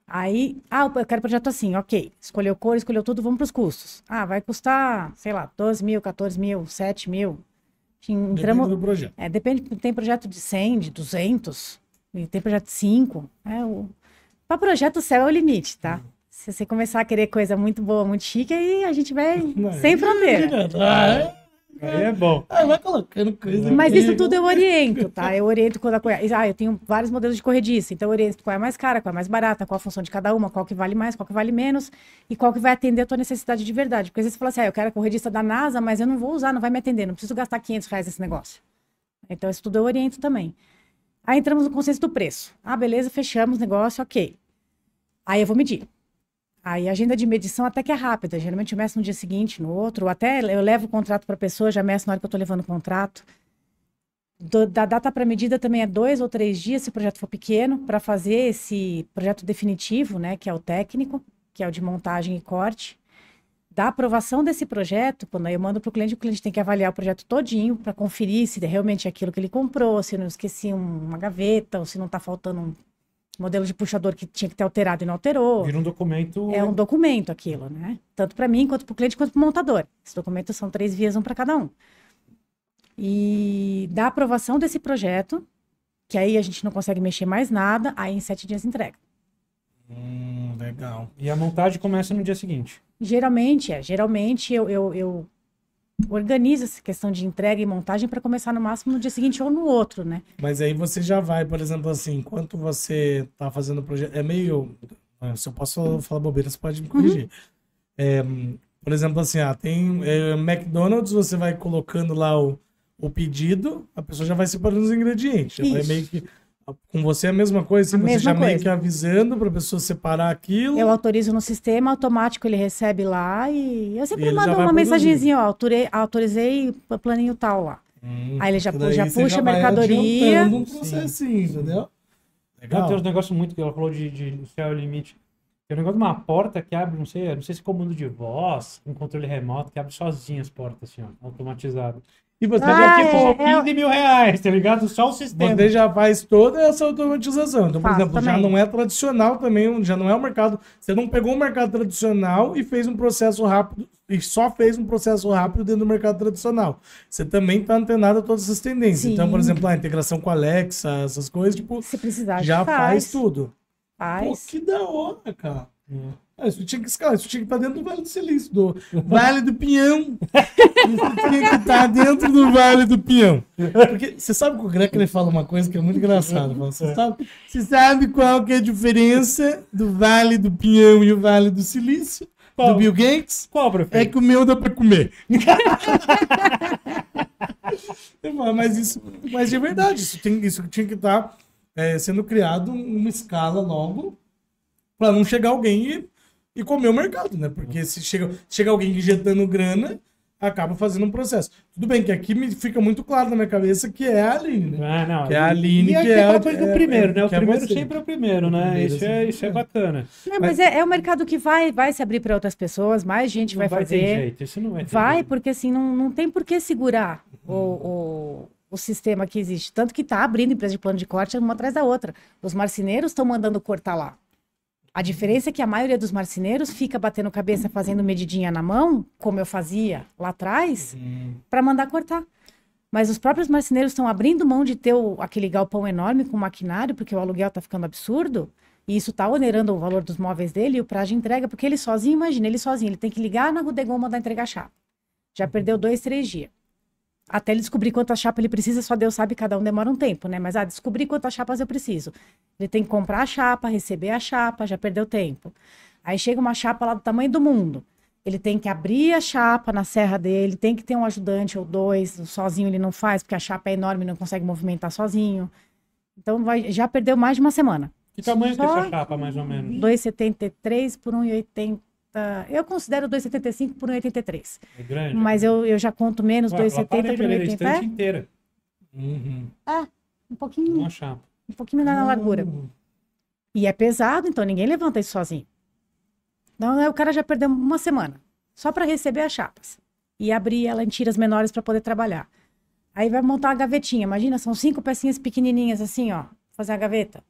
S2: Aí, ah, eu quero projeto assim, ok. Escolheu cor, escolheu tudo, vamos para os custos. Ah, vai custar, sei lá, 12 mil, 14 mil, 7 mil, que entramos, depende do projeto. É, depende, tem projeto de 100, de 200, e tem projeto de 5. É, né, o... Para projeto, o céu é o limite, tá? Uhum. Se você começar a querer coisa muito boa, muito chique, aí a gente vai Não, sem é fronteira.
S1: Ah, é, Aí é bom. Ah, vai colocando coisa. Mas aqui. isso tudo
S2: eu oriento, tá? Eu oriento quando a coisa. Ah, eu tenho vários modelos de corrediça, então eu oriento qual é mais cara, qual é mais barata, qual a função de cada uma, qual que vale mais, qual que vale menos e qual que vai atender a tua necessidade de verdade. Porque às vezes você fala assim, ah, eu quero a corrediça da NASA, mas eu não vou usar, não vai me atender, não preciso gastar 500 reais nesse negócio. Então isso tudo eu oriento também. Aí entramos no consenso do preço. Ah, beleza, fechamos o negócio, ok. Aí eu vou medir. Aí a agenda de medição até que é rápida. Geralmente eu meço no dia seguinte, no outro. Até eu levo o contrato para a pessoa, já meço na hora que eu estou levando o contrato. Do, da data para medida também é dois ou três dias, se o projeto for pequeno, para fazer esse projeto definitivo, né, que é o técnico, que é o de montagem e corte. Da aprovação desse projeto, quando eu mando para o cliente, o cliente tem que avaliar o projeto todinho para conferir se realmente é aquilo que ele comprou, se não esqueci uma gaveta ou se não está faltando um modelo de puxador que tinha que ter alterado e não alterou. Vira um documento. É um documento aquilo, né? Tanto para mim, quanto para o cliente, quanto para o montador. Esses documentos são três vias, um para cada um. E da aprovação desse projeto, que aí a gente não consegue mexer mais nada, aí em sete dias entrega.
S3: Hum, legal. E a montagem começa no dia seguinte?
S2: Geralmente, é. Geralmente eu, eu, eu organiza essa questão de entrega e montagem para começar no máximo no dia seguinte ou no outro, né?
S1: Mas aí você já vai, por exemplo, assim, enquanto você tá fazendo o projeto, é meio, ah, se eu posso falar bobeira, você pode me uhum. corrigir. Uhum. É, por exemplo, assim, ah, tem é, McDonald's, você vai colocando lá o, o pedido, a pessoa já vai separando os ingredientes, já vai meio que com você é a mesma coisa, a você mesma já coisa. meio que avisando para a pessoa separar aquilo. Eu
S2: autorizo no sistema, automático ele recebe lá e eu sempre e mando uma mensagenzinha, ó, autorei, autorizei planinho tal lá. Hum, Aí ele já, já puxa já a mercadoria.
S3: Um processinho, entendeu? Tem uns negócios muito que ela falou de, de é o céu e limite. Tem um negócio de uma porta que abre, não sei, não sei se comando de voz, um controle remoto que abre sozinho as portas, assim, ó, automatizado. E você já tipo, ah, é, é 15
S1: mil reais, tá ligado? Só o sistema. Você já faz toda essa automatização. Então, por exemplo, também. já não é tradicional também, já não é o um mercado. Você não pegou o um mercado tradicional e fez um processo rápido, e só fez um processo rápido dentro do mercado tradicional. Você também tá antenado a todas essas tendências. Sim. Então, por exemplo, a integração com a Alexa, essas coisas, tipo. Se precisar, já faz, faz tudo. Faz. Pô, que da hora, cara. Ah, isso tinha que escalar, isso tinha que estar tá dentro do Vale do Silício, do Vale do Pinhão. Isso tinha que estar tá dentro do Vale do Pinhão. Porque você sabe que o Greco ele fala uma coisa que é muito engraçada. Você é. sabe, você sabe qual que é a diferença do Vale do Pinhão e o Vale do Silício? Qual? Do Bill Gates? Qual, prefeito? É que o meu dá pra comer. mas isso, mas de verdade, isso, tem, isso tinha que tá, estar eh, é, sendo criado uma escala logo para não chegar alguém e e comer o mercado, né? Porque se chega, chega alguém injetando grana, acaba fazendo um processo. Tudo bem que aqui me fica muito claro na minha cabeça que é
S2: a Aline,
S3: né? Ah, não. Que é a Aline, e que é, é, a, do é, primeiro, né? é, né? O é primeiro é sempre é o primeiro, né? Primeiro, isso, é, isso é bacana. Não, mas, é,
S2: é um mercado que vai, vai se abrir para outras pessoas, mais gente vai, vai fazer. Ter jeito,
S3: isso não vai ter Vai, jeito.
S2: porque assim, não, não tem por que segurar o, o o sistema que existe. Tanto que está abrindo empresa de plano de corte uma atrás da outra. Os marceneiros estão mandando cortar lá. A diferença é que a maioria dos marceneiros fica batendo cabeça, fazendo medidinha na mão, como eu fazia lá atrás, uhum. para mandar cortar. Mas os próprios marceneiros estão abrindo mão de ter o, aquele galpão enorme com maquinário, porque o aluguel está ficando absurdo. E isso está onerando o valor dos móveis dele e o prazo de entrega, porque ele sozinho, imagina, ele sozinho, ele tem que ligar na Rudegoma mandar entregar a Já perdeu dois, três dias. Até ele descobrir quantas chapas ele precisa, só Deus sabe, cada um demora um tempo, né? Mas, ah, descobrir quantas chapas eu preciso. Ele tem que comprar a chapa, receber a chapa, já perdeu tempo. Aí chega uma chapa lá do tamanho do mundo. Ele tem que abrir a chapa na serra dele, tem que ter um ajudante ou dois, sozinho ele não faz, porque a chapa é enorme e não consegue movimentar sozinho. Então, vai, já perdeu mais de uma semana. Que tamanho Só é essa
S3: chapa, mais ou menos?
S2: 2,73 por 1,80 eu considero 2,75 por 1,83. É grande. Mas é. eu, eu já conto menos 2,70 por 1,80. estante é
S3: inteira. Uhum.
S2: É, um pouquinho. Uma chapa. Um pouquinho na uhum. largura. E é pesado, então ninguém levanta isso sozinho. Então né, o cara já perdeu uma semana só para receber as chapas e abrir ela em tiras menores para poder trabalhar. Aí vai montar a gavetinha. Imagina, são cinco pecinhas pequenininhas assim, ó, fazer a gaveta.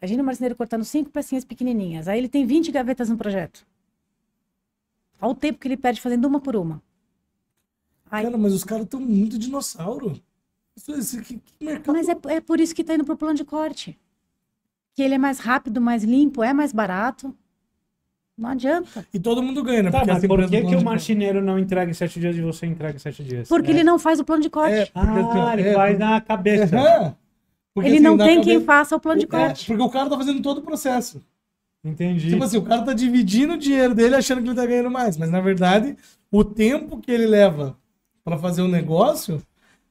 S2: Imagina o marceneiro cortando cinco pecinhas pequenininhas. Aí ele tem 20 gavetas no projeto. Olha o tempo que ele perde fazendo uma por uma.
S1: Ai. Cara, mas os caras estão muito dinossauro. Assim, que,
S2: que mercado... Mas é, é por isso que está indo pro plano de corte. Que ele é mais rápido, mais limpo, é mais barato. Não adianta.
S1: E todo mundo ganha, né? Tá, mas por que, que o marceneiro
S3: não entrega em sete dias e você entrega em sete dias? Porque é. ele não
S2: faz o plano de corte. É, ah, assim, ele é, faz na
S1: cabeça. É.
S2: ele assim, não tem cabeça... quem faça o plano de é, corte.
S1: porque o cara tá fazendo todo o processo. Entendi. Tipo assim, o cara tá dividindo o dinheiro dele achando que ele tá ganhando mais, mas na verdade, o tempo que ele leva para fazer o um negócio,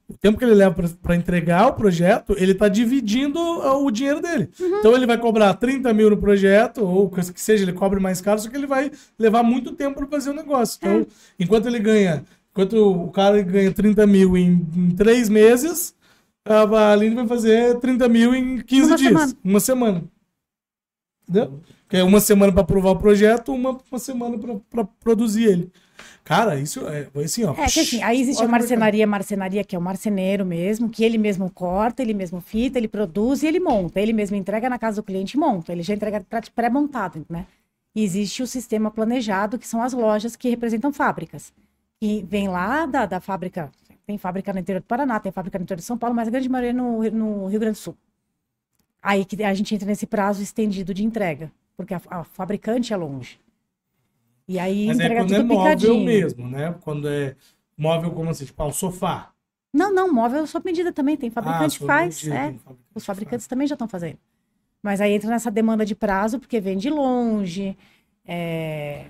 S1: o tempo que ele leva para entregar o projeto, ele tá dividindo ah, o dinheiro dele. Uhum. Então ele vai cobrar 30 mil no projeto, ou coisa que seja, ele cobre mais caro, só que ele vai levar muito tempo para fazer o um negócio. Então, é. enquanto ele ganha, enquanto o cara ganha 30 mil em, em três meses, a Aline vai fazer 30 mil em 15 uma dias, semana. uma semana. Entendeu? Porque é uma semana para aprovar o projeto, uma, uma semana para produzir ele. Cara, isso é assim, ó. É que assim, aí existe Olha a marcenaria,
S2: marcenaria que é o marceneiro mesmo, que ele mesmo corta, ele mesmo fita, ele produz e ele monta. Ele mesmo entrega na casa do cliente e monta. Ele já entrega pré-montado, né? E existe o sistema planejado, que são as lojas que representam fábricas. E vem lá da, da fábrica, tem fábrica no interior do Paraná, tem fábrica no interior de São Paulo, mas a grande maioria é no, no Rio Grande do Sul. Aí que a gente entra nesse prazo estendido de entrega, porque a, a fabricante é longe. E aí Mas entrega é quando é móvel picadinho. mesmo,
S1: né? Quando é móvel como assim, tipo, ah, o sofá.
S2: Não, não, móvel sob medida também, tem fabricante ah, faz, medida, é. Fabricante Os fabricantes faz. também já estão fazendo. Mas aí entra nessa demanda de prazo, porque vem de longe. É...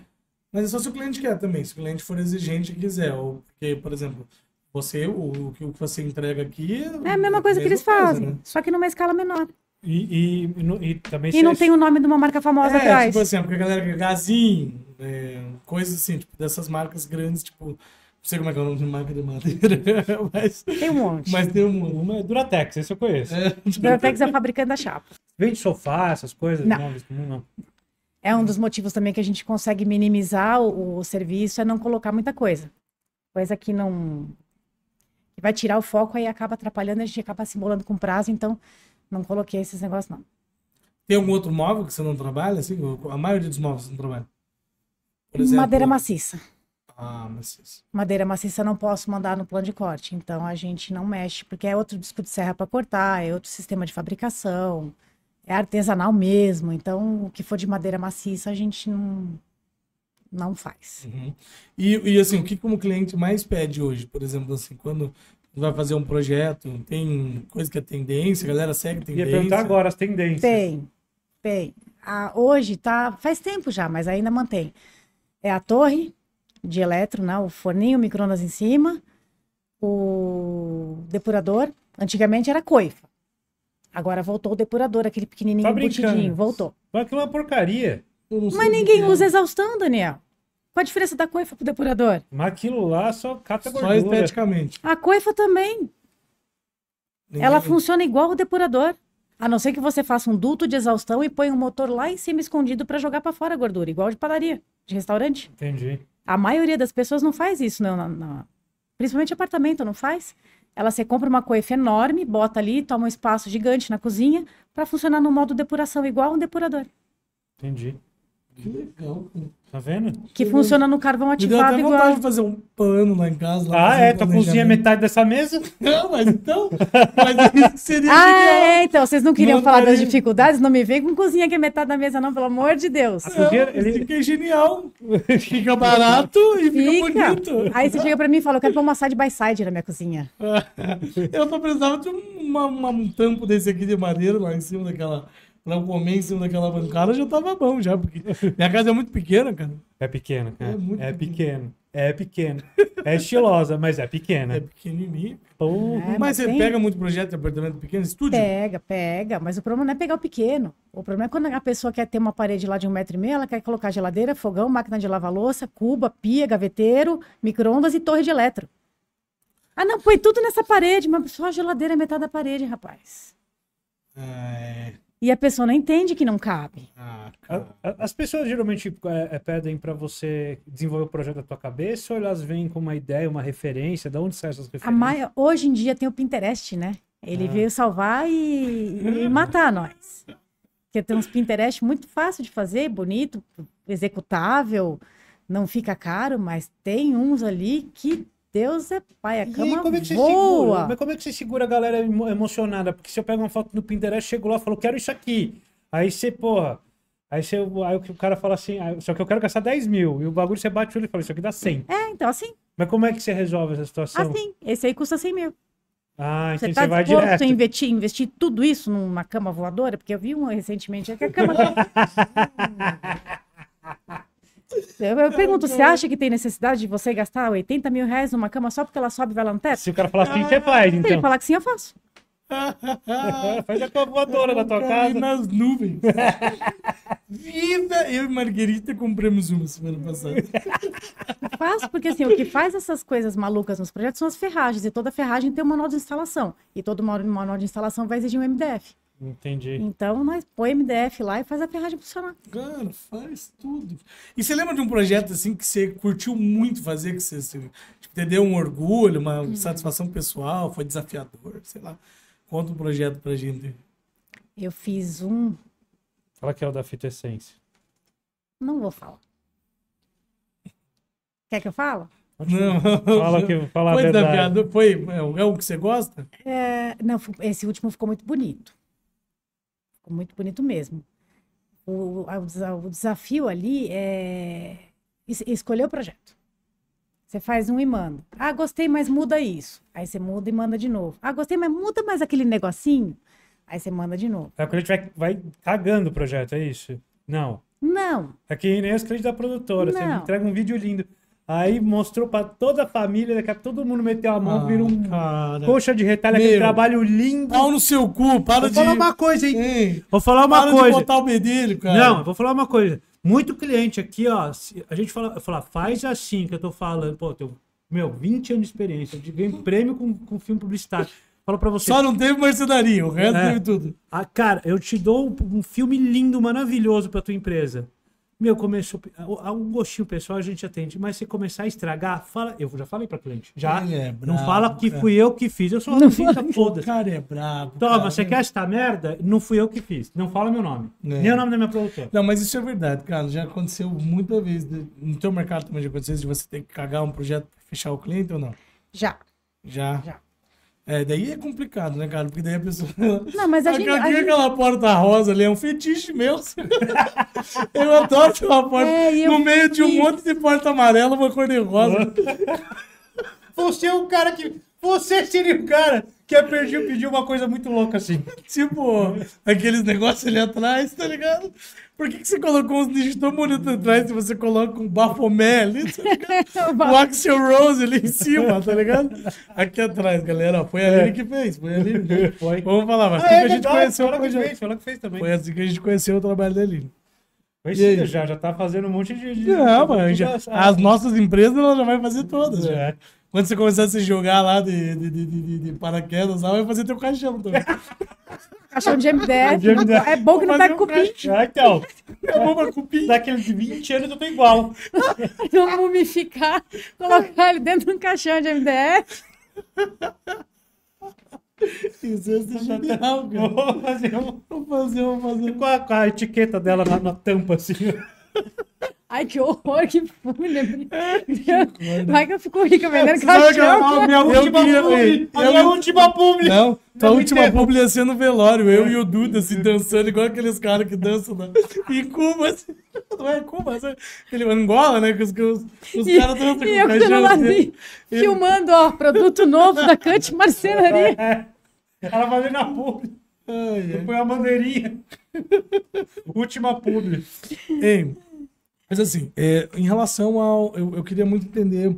S1: Mas é só se o cliente quer também, se o cliente for exigente e quiser. Ou porque, por exemplo, você, o, o que você entrega aqui. É a mesma é coisa que eles coisa, fazem, né?
S2: só que numa escala menor.
S1: E, e, e, e também E não tem
S2: o nome de uma marca famosa é, tipo atrás. Tipo assim,
S1: é porque a galera que Gazin, é, coisas assim, tipo, dessas marcas grandes, tipo, não sei como é que é o nome de marca de madeira, mas. Tem um monte. Mas tem um. Uma é
S3: Duratex, esse eu conheço. É. Duratex é
S2: a fabricante da chapa.
S3: Vende sofá, essas coisas? Não. não, não.
S2: É um dos motivos também que a gente consegue minimizar o, o serviço, é não colocar muita coisa. Coisa que não. que vai tirar o foco, aí acaba atrapalhando, a gente acaba se embolando com prazo, então não coloquei esses negócios, não.
S1: Tem algum outro móvel que você não trabalha? Assim, a maioria dos móveis você não trabalha? Exemplo, madeira maciça. Ah,
S2: maciça. Madeira maciça não posso mandar no plano de corte. Então a gente não mexe, porque é outro disco de serra para cortar, é outro sistema de fabricação, é artesanal mesmo. Então o que for de madeira maciça a gente não, não faz.
S1: Uhum. E, e assim, o que como cliente mais pede hoje? Por exemplo, assim, quando vai fazer um projeto, tem coisa que é tendência, a galera segue a tendência. Ia perguntar agora as tendências. Tem,
S2: tem. Ah, hoje tá, faz tempo já, mas ainda mantém. É a torre de eletro, né? o forninho, o micronas em cima, o depurador. Antigamente era coifa. Agora voltou o depurador, aquele pequenininho tá voltou.
S3: Mas que é uma porcaria.
S2: Mas ninguém é. usa exaustão, Daniel. Qual a diferença da coifa pro depurador?
S3: Mas aquilo lá só cata só gordura. Só esteticamente.
S2: A coifa também.
S3: Ninguém... Ela funciona
S2: igual o depurador. A não ser que você faça um duto de exaustão e põe um motor lá em cima escondido para jogar para fora a gordura, igual de padaria, de restaurante. Entendi. A maioria das pessoas não faz isso, não, não, não. principalmente apartamento, não faz. Ela se compra uma coifa enorme, bota ali, toma um espaço gigante na cozinha para funcionar no modo depuração, igual um depurador.
S3: Entendi. Que legal, Tá vendo? Que funciona no carvão
S2: ativado igual. Eu tenho vontade de
S1: fazer um pano lá em casa. Lá ah,
S3: é? Tu então cozinha metade dessa mesa? Não, mas então...
S1: Mas seria ah, genial. é, então.
S2: Vocês não queriam não, falar das dificuldades? Não me vem com cozinha que é metade da mesa não, pelo amor de Deus. Ah, não, porque ele
S1: fica genial. Fica barato e fica, fica. bonito. Aí você chega
S2: pra mim e fala, eu quero pôr uma side by side na minha cozinha.
S1: eu só precisava de uma, uma, um tampo desse aqui de madeira lá em cima daquela Pra eu comer em cima daquela bancada já tava bom, já, porque minha casa é muito pequena, cara.
S3: É pequena, cara. É, muito é
S1: pequeno. pequeno. É pequena. É estilosa, mas é pequena. É pequenininha. É, mas, mas você tem... pega muito projeto de apartamento pequeno, estúdio?
S2: Pega, pega. Mas o problema não é pegar o pequeno. O problema é quando a pessoa quer ter uma parede lá de um metro e meio, ela quer colocar geladeira, fogão, máquina de lavar louça, cuba, pia, gaveteiro, micro-ondas e torre de eletro. Ah, não, põe tudo nessa parede, mas só a geladeira é metade da parede, rapaz. É, e a pessoa não entende que não cabe.
S3: Ah, as pessoas geralmente tipo, é, é, pedem para você desenvolver o projeto da tua cabeça ou elas vêm com uma ideia, uma referência? De onde saem essas referências?
S2: Maia, hoje em dia tem o Pinterest, né? Ele ah. veio salvar e, e matar nós. Porque tem uns Pinterest muito fácil de fazer, bonito, executável, não fica caro, mas tem uns ali que Deus é pai, a cama e como é que você voa. Segura? Mas
S3: como é que você segura a galera emocionada? Porque se eu pego uma foto no Pinterest, chego lá e falo, quero isso aqui. Aí você, porra... Aí, você, aí o cara fala assim, ah, só que eu quero gastar 10 mil. E o bagulho você bate o olho e fala, isso aqui dá 100.
S2: É, então assim.
S3: Mas como é que você resolve essa situação? Assim,
S2: esse aí custa 100 mil.
S3: Ah, você então tá você vai direto. Você
S2: investir, investir tudo isso numa cama voadora? Porque eu vi um recentemente, é que a cama... Tá- eu, eu pergunto, você acha que tem necessidade de você gastar 80 mil reais numa cama só porque ela sobe e vai lá no teto? Se o cara falar assim, você faz, então. Se ele falar que sim, eu faço. Faz a voadora da tua casa. nas nuvens.
S1: Viva! Eu e Marguerita compramos uma semana passada.
S2: faço, porque assim, o que faz essas coisas malucas nos projetos são as ferragens. E toda ferragem tem um manual de instalação. E todo manual de instalação vai exigir um MDF. Entendi. Então, nós põe MDF lá e faz a ferragem funcionar. Cara, faz tudo.
S1: E você lembra de um projeto assim que você curtiu muito fazer, que você, você assim, tipo, deu um orgulho, uma uhum. satisfação pessoal, foi desafiador, sei lá. Conta um projeto pra gente.
S2: Eu fiz um.
S1: Fala que é o da Fita
S3: Essência.
S2: Não vou falar. Quer que eu falo?
S1: Não, fala que fala foi foi, é, o é que você gosta?
S2: É, não, esse último ficou muito bonito. Ficou muito bonito mesmo. O, o, o desafio ali é escolher o projeto. Você faz um e manda. Ah, gostei, mas muda isso. Aí você muda e manda de novo. Ah, gostei, mas muda mais aquele negocinho. Aí você manda de novo.
S3: É porque a gente vai, vai cagando o projeto, é isso? Não. Não. É que nem os clientes da produtora. Não. Você entrega um vídeo lindo. Aí mostrou pra toda a família, daqui a pouco todo mundo meteu a mão, ah, virou um
S1: cara.
S3: coxa de retalho, aquele trabalho lindo. Pau no seu cu, para vou de... Vou falar uma coisa, hein? Ei, vou falar uma para coisa. Para de botar o bedelho, cara. Não, vou falar uma coisa. Muito cliente aqui, ó, a gente fala, fala ah, faz assim que eu tô falando, pô, teu, meu, 20 anos de experiência, ganhei prêmio com, com filme publicitário. Falo pra você. Só não teve marcenaria, o resto é. teve tudo. Ah, cara, eu te dou um, um filme lindo, maravilhoso pra tua empresa. Meu, começou. Um gostinho pessoal a gente atende, mas se começar a estragar, fala. Eu já falei pra cliente. Já. É bravo, não fala que cara. É. fui eu que fiz. Eu sou não fala, assim, tá, foda O cara é
S1: brabo. Toma, então, cara, você quer esta merda? Não fui eu que fiz. Não fala meu nome. É. Nem o nome da minha produtora. Não, mas isso é verdade, cara. Já aconteceu muitas vezes. No teu mercado também já aconteceu de você ter que cagar um projeto pra fechar o cliente ou não? Já. Já. Já. É, daí é complicado, né, cara? Porque daí a pessoa. Não, mas a, a gente. A gente... aquela porta rosa ali é um fetiche meu. Assim. eu adoro aquela porta. É, no meio de um monte de porta amarela, uma cor de rosa. Você é o cara que. Você seria o cara que a é Perdiu pediu uma coisa muito louca assim. Tipo, aqueles negócios ali atrás, tá ligado? Por que, que você colocou uns tão bonitos atrás e você coloca um Bafomé ali, tá é, o Axel Rose ali em cima, tá ligado? Aqui atrás, galera. Foi a Lili que fez. Foi a Lili. Foi. Vamos falar, mas ah, assim é, que a gente conheceu. Foi, que fez, foi, que fez também. foi assim que a gente conheceu o trabalho da já, já tá fazendo um monte de. de não, mas as nossas empresas ela já vai fazer todas. É. Já. Quando você começar a se jogar lá de, de, de, de, de paraquedas, lá, vai fazer teu caixão também.
S2: Caixão de MDF. É, MDF. é bom que não pega cupim.
S1: Caixão. Ah, então.
S3: É
S2: bom pra cupim. Daqueles 20 anos eu tô igual. Não mumificar, colocar ele dentro de um caixão de MDF. Isso
S3: é genial, cara. Vou fazer, vou fazer, vou fazer. Com a, com a etiqueta dela na, na tampa,
S1: assim.
S2: Ai, que horror, que fúnebre. Michael ficou rica vendendo caixão. A minha última publi. A minha última publi.
S1: Não, tua última publi ia é ser no velório. Eu e o Duda, assim, dançando, igual aqueles caras que dançam lá. Em Cuba, assim. Não é Cuba, sabe? É aquele Angola, né? Que os, os, caras dançam com o caixão. Assim, filmando, ó, produto novo da Cante Marcenaria. É, é, ela
S3: fazendo na publi. Ai, Foi a bandeirinha.
S1: última publi. Ei... Mas assim, é, em relação ao. Eu, eu queria muito entender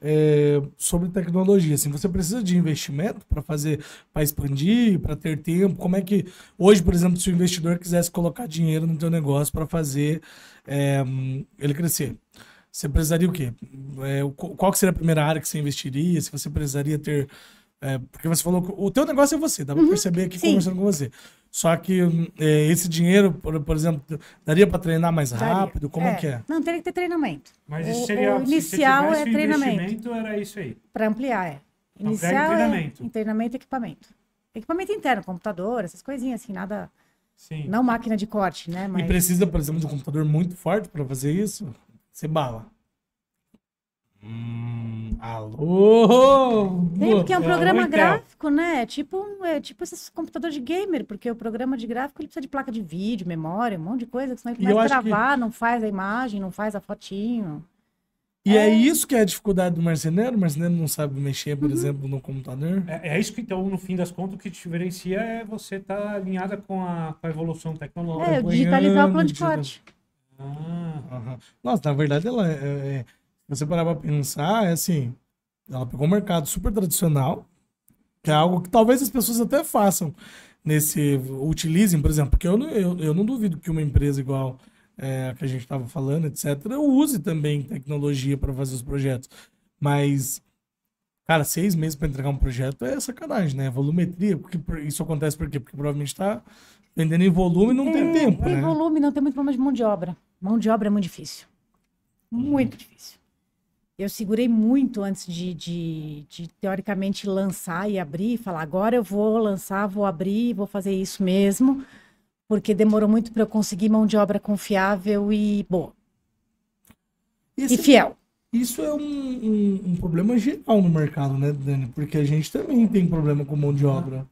S1: é, sobre tecnologia. Assim, você precisa de investimento para fazer, para expandir, para ter tempo. Como é que. Hoje, por exemplo, se o investidor quisesse colocar dinheiro no teu negócio para fazer é, ele crescer. Você precisaria o quê? É, qual que seria a primeira área que você investiria? Se você precisaria ter. É, porque você falou. O teu negócio é você, dá para uhum, perceber aqui sim. conversando com você. Só que é, esse dinheiro, por, por, exemplo, daria para treinar mais rápido? Como é. que é?
S2: Não, teria que ter treinamento. Mas isso seria, o, o inicial se é treinamento.
S3: era isso aí.
S2: Para ampliar, é. Inicial ampliar é treinamento. É, treinamento e equipamento. Equipamento interno, computador, essas coisinhas assim, nada... Sim. Não máquina de corte, né? Mas... E precisa,
S1: por exemplo, de um computador muito forte para fazer isso? Você bala. Hum, alô? Tem, porque é um é programa gráfico,
S2: né? É tipo, é tipo esses computadores de gamer, porque o programa de gráfico ele precisa de placa de vídeo, memória, um monte de coisa, que senão ele começa a gravar, que... não faz a imagem, não faz a fotinho.
S1: E é. é. isso que é a dificuldade do marceneiro? O marceneiro não sabe mexer, por uhum. exemplo, no computador? É, é, isso que, então, no fim das contas, o que te
S3: diferencia é você estar tá alinhada com a, com a, evolução tecnológica. É, digitalizar o plano de corte.
S1: Ah, uhum. Nossa, na verdade, ela é, é, é você parar pra pensar, é assim, ela pegou um mercado super tradicional, que é algo que talvez as pessoas até façam nesse. utilizem, por exemplo, porque eu não, eu, eu não duvido que uma empresa igual é, que a gente estava falando, etc., use também tecnologia para fazer os projetos. Mas, cara, seis meses para entregar um projeto é sacanagem, né? Volumetria, porque isso acontece por quê? Porque provavelmente está vendendo em volume e não é, tem tempo. Em né?
S2: volume não tem muito problema de mão de obra. Mão de obra é muito difícil. Muito difícil eu segurei muito antes de, de, de, teoricamente lançar e abrir, falar agora eu vou lançar, vou abrir, vou fazer isso mesmo, porque demorou muito para eu conseguir mão de obra confiável e boa Esse, e fiel. Isso é um, um,
S1: um, problema geral no mercado, né, Dani? Porque a gente também tem problema com mão de obra.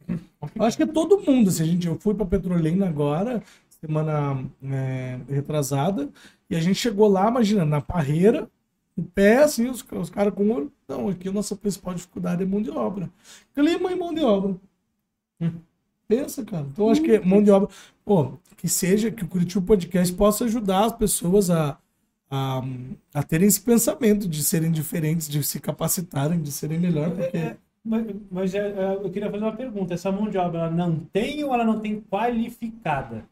S1: Eu acho que é todo mundo. Se a gente, eu fui para Petrolina agora, semana é, retrasada, e a gente chegou lá, imagina, na parreira o pé, assim, os, os caras com olho. Não, aqui a nossa principal dificuldade é mão de obra. Clima e mão de obra. Hum. Pensa, cara. Então, acho que é mão de obra. Pô, que seja, que o Curitiba Podcast possa ajudar as pessoas a, a, a terem esse pensamento de serem diferentes, de se capacitarem, de serem melhor, é, porque. É,
S2: mas,
S3: mas é, eu queria fazer uma pergunta. Essa mão de obra ela não tem ou ela não tem qualificada?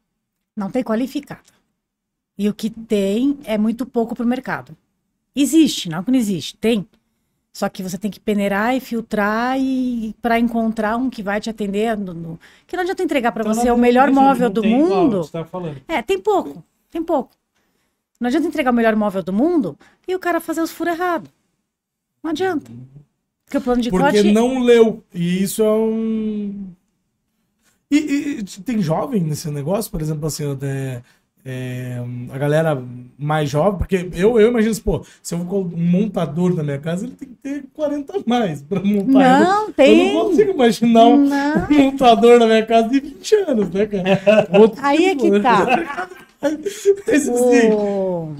S2: Não tem qualificada. E o que tem é muito pouco para o mercado. Existe, não que não existe, tem. Só que você tem que peneirar e filtrar e para encontrar um que vai te atender. No, no... Que não adianta entregar para então, você o melhor mesmo, móvel do mundo. Tá é, tem pouco, tem pouco. Não adianta entregar o melhor móvel do mundo e o cara fazer os furos errados. Não adianta. Porque o plano de Porque corte... não leu.
S1: E isso é um. E, e, tem jovem nesse negócio, por exemplo, assim, até. Eu é, a galera mais jovem, porque eu, eu imagino, assim, pô, se eu vou com um montador na minha casa, ele tem que ter 40 a mais para montar. Não, eu, tem. Eu não consigo imaginar um, montador na minha casa de 20 anos, né, cara? Outro Aí tipo, é que tipo, tá.
S2: Mas, né? assim,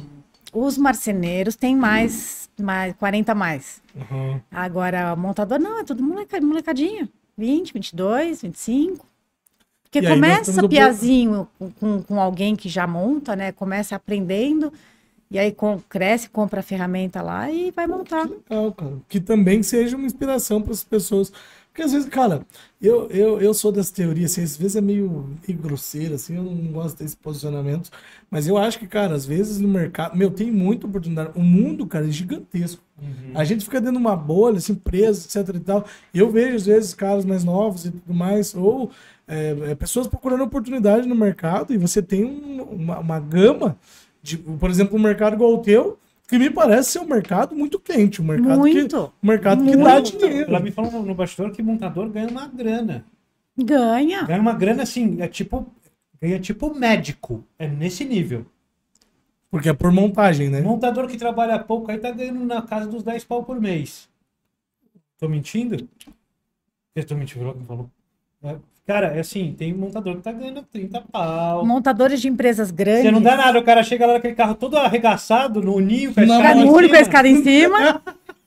S2: Os marceneiros têm mais, mais 40 a mais. Uhum. Agora, montador, não, é tudo moleca, molecadinha. 20, 22, 25. Porque começa piazinho um... com, com alguém que já monta, né? Começa aprendendo. E aí com, cresce, compra a ferramenta lá e vai montar. Que legal,
S1: cara. Que também seja uma inspiração para as pessoas. Porque às vezes, cara, eu, eu, eu sou dessa teoria, assim, às vezes é meio grosseiro, assim, eu não gosto desse posicionamento. Mas eu acho que, cara, às vezes no mercado, meu, tem muita oportunidade. O mundo, cara, é gigantesco. Uhum. A gente fica dentro de uma bolha, assim, preso, etc e tal. Eu vejo, às vezes, caras mais novos e tudo mais, ou é, é, pessoas procurando oportunidade no mercado e você tem um, uma, uma gama de, por exemplo, um mercado igual o teu, que me parece ser um mercado muito quente, um mercado muito, que, um mercado muito. que dá dinheiro. Ela me falou no, bastidor que montador ganha uma grana.
S2: Ganha. Ganha
S3: uma grana assim, é tipo ganha tipo médico, é nesse nível.
S1: Porque é por montagem, né?
S3: Montador que trabalha pouco aí tá ganhando na casa dos 10 pau por mês. Tô mentindo? Eu tô mentindo, falou. É, Cara, é assim, tem montador que tá ganhando 30
S2: pau. Montadores de empresas grandes. Você não dá nada,
S3: o cara chega lá naquele carro todo arregaçado, no ninho, com a em cima. com a escada
S2: em cima.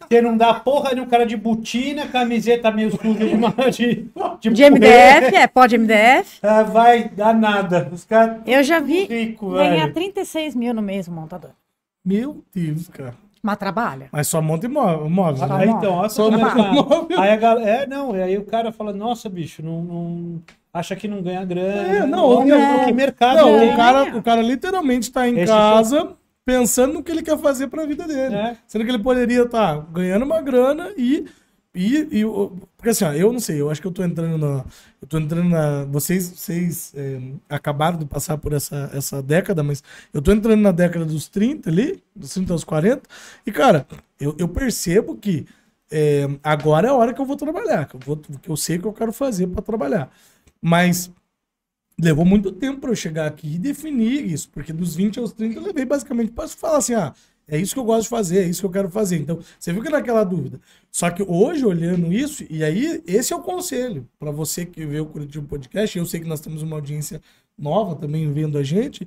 S3: Você não dá porra de um cara de botina, camiseta meio suja de, uma, de, de, de MDF,
S1: é, pode MDF. Ah, vai dar nada. Os caras. Eu já vi rico, ganhar velho.
S2: 36 mil no mesmo montador.
S1: Meu Deus, cara.
S2: Mas trabalha.
S1: Mas só monta imóveis.
S3: Ah, né? então, olha só monta imóvel. Aí a galera, é, não, aí o cara fala, nossa, bicho, não, não acha que não ganha grana. É, não, olha é. que mercado não, tem. É o cara,
S1: o cara literalmente está em Esse casa pensando no que ele quer fazer para a vida dele. É. Sendo que ele poderia estar tá ganhando uma grana e e, e porque assim, ó, eu não sei, eu acho que eu tô entrando na. Eu tô entrando na. Vocês, vocês é, acabaram de passar por essa, essa década, mas eu tô entrando na década dos 30 ali, dos 30 aos 40, e cara, eu, eu percebo que é, agora é a hora que eu vou trabalhar, que eu, vou, que eu sei que eu quero fazer para trabalhar. Mas levou muito tempo para eu chegar aqui e definir isso, porque dos 20 aos 30 eu levei basicamente para falar assim, ah, é isso que eu gosto de fazer, é isso que eu quero fazer. Então, você viu fica naquela dúvida. Só que hoje, olhando isso, e aí, esse é o conselho para você que vê o Curitiba Podcast. Eu sei que nós temos uma audiência nova também vendo a gente.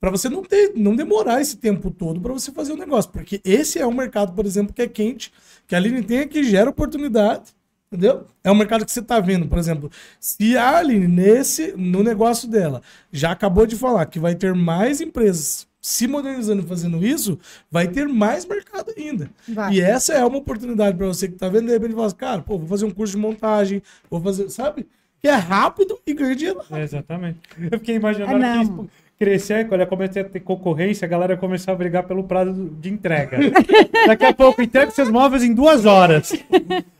S1: Para você não ter, não demorar esse tempo todo para você fazer o um negócio. Porque esse é um mercado, por exemplo, que é quente, que a Aline tem que gera oportunidade. Entendeu? É um mercado que você está vendo, por exemplo, se a Aline, nesse, no negócio dela, já acabou de falar que vai ter mais empresas se modernizando e fazendo isso, vai ter mais mercado ainda. Vai. E essa é uma oportunidade para você que está vendo, de repente fala assim, cara, pô, vou fazer um curso de montagem, vou fazer, sabe? Que é rápido e ganha dinheiro. É, exatamente. Eu fiquei imaginando ah, que tipo, crescer, quando eu comecei a ter
S3: concorrência, a galera começou a brigar pelo prazo de entrega. Daqui a pouco, entrega seus móveis em duas horas.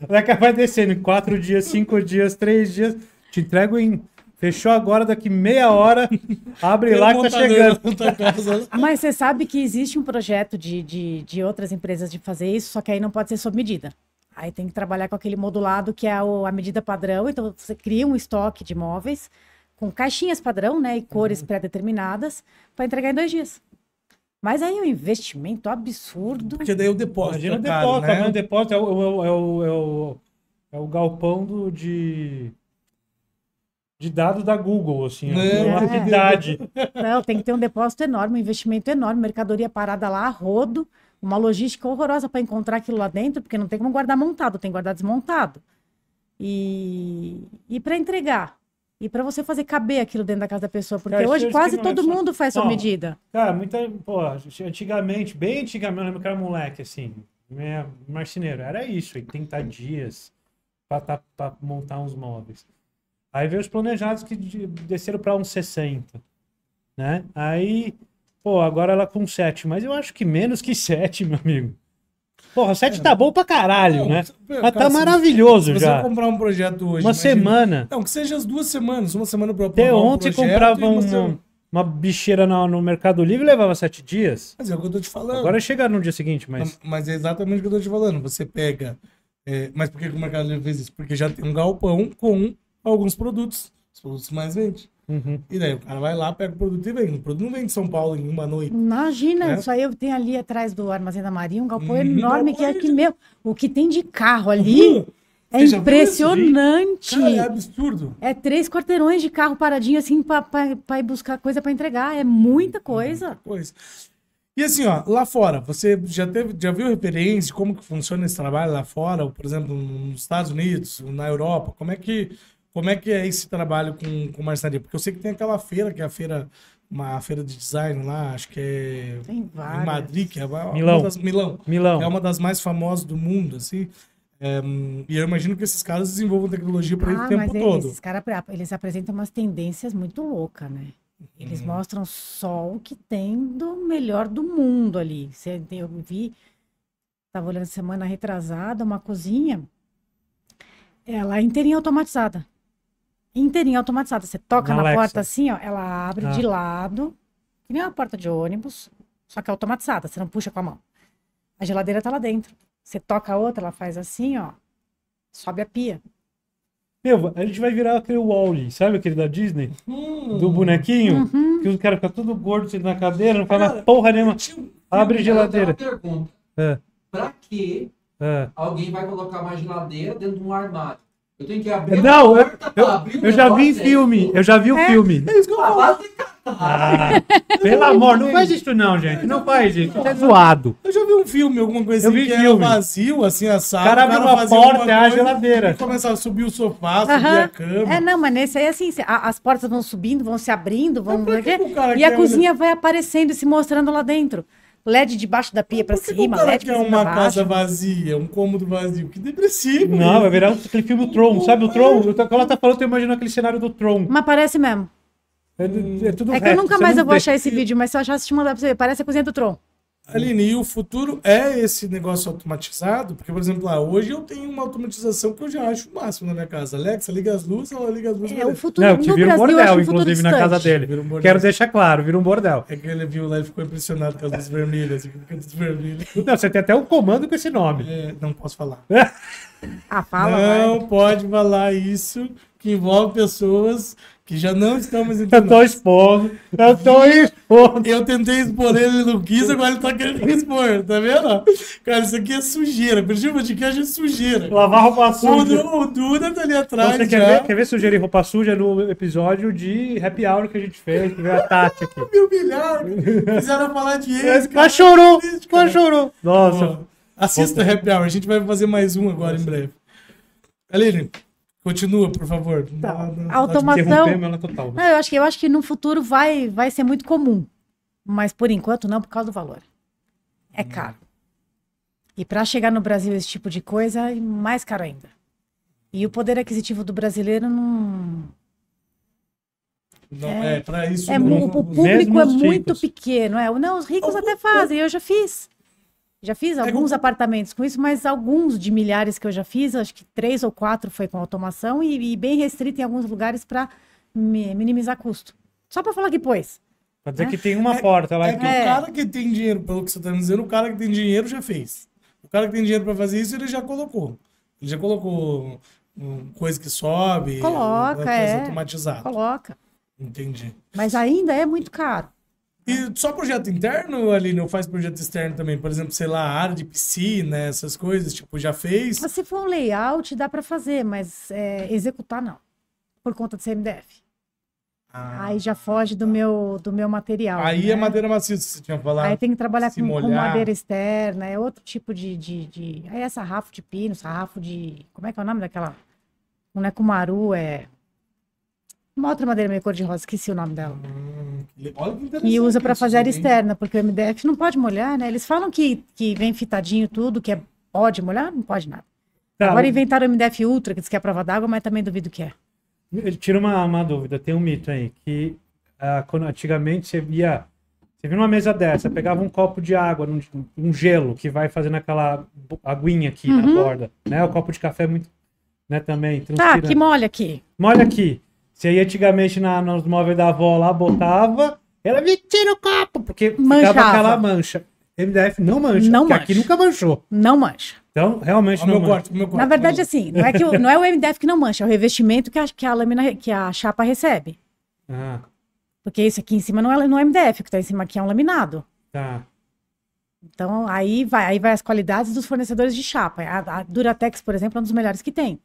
S3: Daqui a pouco vai descendo em quatro dias, cinco dias, três dias. Te entrego em Fechou agora, daqui meia hora, abre lá que tá chegando.
S2: Mas você sabe que existe um projeto de, de, de outras empresas de fazer isso, só que aí não pode ser sob medida. Aí tem que trabalhar com aquele modulado que é a medida padrão. Então você cria um estoque de móveis com caixinhas padrão, né, e cores uhum. pré-determinadas para entregar em dois dias. Mas aí é um investimento absurdo.
S1: Porque daí o depósito. Imagina é o depósito, né? É o depósito
S3: é o, é o, é o, é o galpão do, de de dados da Google, assim, né? é. uma raridade.
S2: É. Não, tem que ter um depósito enorme, um investimento enorme, mercadoria parada lá a rodo, uma logística horrorosa para encontrar aquilo lá dentro, porque não tem como guardar montado, tem que guardar desmontado. E, e para entregar, e para você fazer caber aquilo dentro da casa da pessoa, porque cara, é, hoje quase todo é só... mundo faz não, sua medida.
S3: Cara, muita, pô, antigamente, bem antigamente, eu era moleque, assim, marceneiro, era isso, 80 dias para tá, montar uns móveis. Aí veio os planejados que desceram para uns 60, né? Aí, pô, agora ela com 7, mas eu acho que menos que 7, meu amigo. Porra, 7 é. tá bom pra caralho, não, né? mas tá cara, tá maravilhoso se já. você
S1: comprar um projeto hoje. Uma imagina. semana. Não, que seja as duas semanas, uma semana pra Até ontem um comprava um, você...
S3: uma bicheira no, no, Mercado Livre e levava
S1: 7 dias. Mas é o que eu tô te falando. Agora chega no dia seguinte, mas. Mas é exatamente o que eu tô te falando. Você pega. É, mas por que, que o Mercado Livre fez isso? Porque já tem um galpão com alguns produtos, os produtos que mais vende. Uhum. E daí o cara vai lá, pega o produto e vende. O produto não vem de São Paulo em uma noite. Imagina, né?
S2: só eu tenho ali atrás do Armazém da Maria um galpão uhum. enorme que é aqui, meu, o que tem de carro ali... Uhum. É impressionante. Cara, é absurdo. É três quarteirões de carro paradinho assim para ir buscar coisa para entregar. É muita uhum. coisa. Muita coisa.
S1: E assim, ó, lá fora, você já teve, já viu referência de como que funciona esse trabalho lá fora, por exemplo, nos Estados Unidos, na Europa? Como é que como é que é esse trabalho com, com marcenaria? Porque eu sei que tem aquela feira, que é a feira, uma feira de design lá, acho que é tem várias. em Madrid, que é uma, Milão. Uma das, Milão, Milão. É uma das mais famosas do mundo, assim. É, e eu imagino que esses caras desenvolvam tecnologia para ah, o tempo é, todo. Esses
S2: caras, eles apresentam umas tendências muito loucas, né? Eles hum. mostram só o que tem do melhor do mundo ali. Eu vi, estava olhando semana retrasada, uma cozinha, ela é inteirinha automatizada inteirinha automatizada. Você toca na, na porta assim, ó, ela abre ah. de lado, que nem uma porta de ônibus, só que é automatizada, você não puxa com a mão. A geladeira tá lá dentro. Você toca a outra, ela faz assim, ó, sobe a pia.
S3: Meu, a gente vai virar aquele Wally, sabe aquele da Disney?
S2: Hum. Do bonequinho? Uhum.
S3: Que os caras ficam todo gordo sentado assim, na cadeira, não faz cara, porra nenhuma. Tinha... Abre geladeira. Pergunta. É. Pra que é. alguém vai colocar uma geladeira dentro de um armário? Eu tenho que abrir Não, eu, abrir eu já vi em filme. Eu já vi o é, filme. É isso que eu falo. Ah,
S1: ah pelo amor, não faz isso não, gente. Não faz gente. Isso é zoado. Eu
S2: já vi um filme, alguma coisa eu assim, vi que filme. era
S1: vazio, assim, a sala. O cara abriu uma porta, é a geladeira. começa a subir o sofá, subir uh -huh. a cama. É,
S2: não, mas nesse aí, assim, as portas vão subindo, vão se abrindo, vão... É, e a cozinha olhar? vai aparecendo e se mostrando lá dentro. LED debaixo da pia para cima, que o que é uma casa
S1: vazia, um cômodo
S3: vazio, que
S2: depressivo.
S3: Não, isso. vai virar aquele filme do Tron, sabe o é. Tron? Quando ela tá falando, eu imagino aquele cenário do
S2: Tron. Mas parece mesmo.
S1: É, é, é que eu nunca mais eu vou achar
S2: esse vídeo, mas se eu achar, te mandar pra você. Parece a cozinha do Tron.
S1: Aline, e o futuro é esse negócio automatizado? Porque, por exemplo, ah, hoje eu tenho uma automatização que eu já acho o máximo na minha casa. Alexa, liga as luzes, ela liga as luzes. É, o futuro Não, que vira um bordel, inclusive, na casa dele. Um Quero
S3: deixar claro, vira um bordel. É que ele viu lá e ficou
S1: impressionado com as luzes vermelhas. Não, você tem até um comando com esse nome. É, não posso falar. ah, fala. Não vai. pode falar isso que envolve pessoas que já não estamos entendendo. Eu tô expondo. Eu tô expondo. Eu tentei expor ele, não quis, agora ele tá querendo expor, tá vendo? Cara, isso aqui é sujeira. Perdi que podcast é sujeira. Lavar roupa suja. O, o Duda tá ali atrás. Você quer já. ver, quer ver sujeira e roupa suja
S3: no episódio de happy hour que a gente fez, que veio a Tati aqui.
S1: Me humilharam, fizeram falar de ex. Mas chorou, mas chorou. Nossa. Bom, assista Opa. happy hour, a gente vai fazer mais um agora em breve. Aline, Continua, por favor. Tá. A tá automação. Ela é total, não, eu,
S2: acho que, eu acho que no futuro vai, vai ser muito comum. Mas por enquanto não, por causa do valor. É hum. caro. E para chegar no Brasil esse tipo de coisa, é mais caro ainda. E o poder aquisitivo do brasileiro não.
S1: não
S3: é, é para isso. É, não, o, público é muito
S2: pequeno. É, não, os ricos até fazem, eu já fiz. Já fiz alguns é, apartamentos com isso, mas alguns de milhares que eu já fiz, acho que três ou quatro foi com automação e, e bem restrito em alguns lugares para minimizar custo. Só para falar que pôs. dizer é. que tem uma é, porta lá. É, é que o
S1: é. cara que tem dinheiro, pelo que você está me dizendo, o cara que tem dinheiro já fez. O cara que tem dinheiro para fazer isso, ele já colocou. Ele já colocou coisa que sobe. Coloca, né, coisa é. automatizada. Coloca. Entendi.
S2: Mas ainda é muito caro. E só projeto
S1: interno ali, não faz projeto externo também? Por exemplo, sei lá, área de piscina, essas coisas, tipo, já fez?
S2: Se for um layout, dá para fazer, mas é, executar não, por conta do CMDF. Ah, aí já foge do meu, do meu material. Aí né? é madeira
S1: maciça, você tinha falado. Aí tem que trabalhar com, com, madeira
S2: externa, é outro tipo de, de, de. Aí é sarrafo de pino, sarrafo de. Como é que é o nome daquela. Não é cumaru, é uma outra madeira meio cor-de-rosa, esqueci o nome dela. Hum,
S1: e usa para fazer área externa,
S2: porque o MDF não pode molhar, né? Eles falam que, que vem fitadinho tudo, que é, pode molhar, não pode nada. Tá, Agora inventaram o MDF Ultra, que diz que é a prova d'água, mas também duvido que é. Ele tira uma,
S3: uma dúvida, tem um mito aí, que ah, quando, antigamente você via, você viu uma mesa dessa, pegava um copo de água, um, um gelo, que vai fazendo aquela aguinha aqui uhum. na borda, né? O copo de café é muito, né, também, Tá, que
S2: molha aqui.
S3: Molha aqui. Se aí antigamente na, nos móveis da avó lá botava, ela me tira o copo, porque Manchava. ficava aquela mancha. MDF não mancha, não mancha. aqui
S2: nunca manchou. Não mancha.
S3: Então, realmente não mancha. Corte, Na verdade, assim, não é, que o, não é o
S2: MDF que não mancha, é o revestimento que a, que a lâmina, que a chapa recebe. Ah. Porque isso aqui em cima não é, não é MDF, o que tá em cima aqui é um laminado. Tá. Então, aí vai, aí vai as qualidades dos fornecedores de chapa. A, a Duratex, por exemplo, é um dos melhores que tem.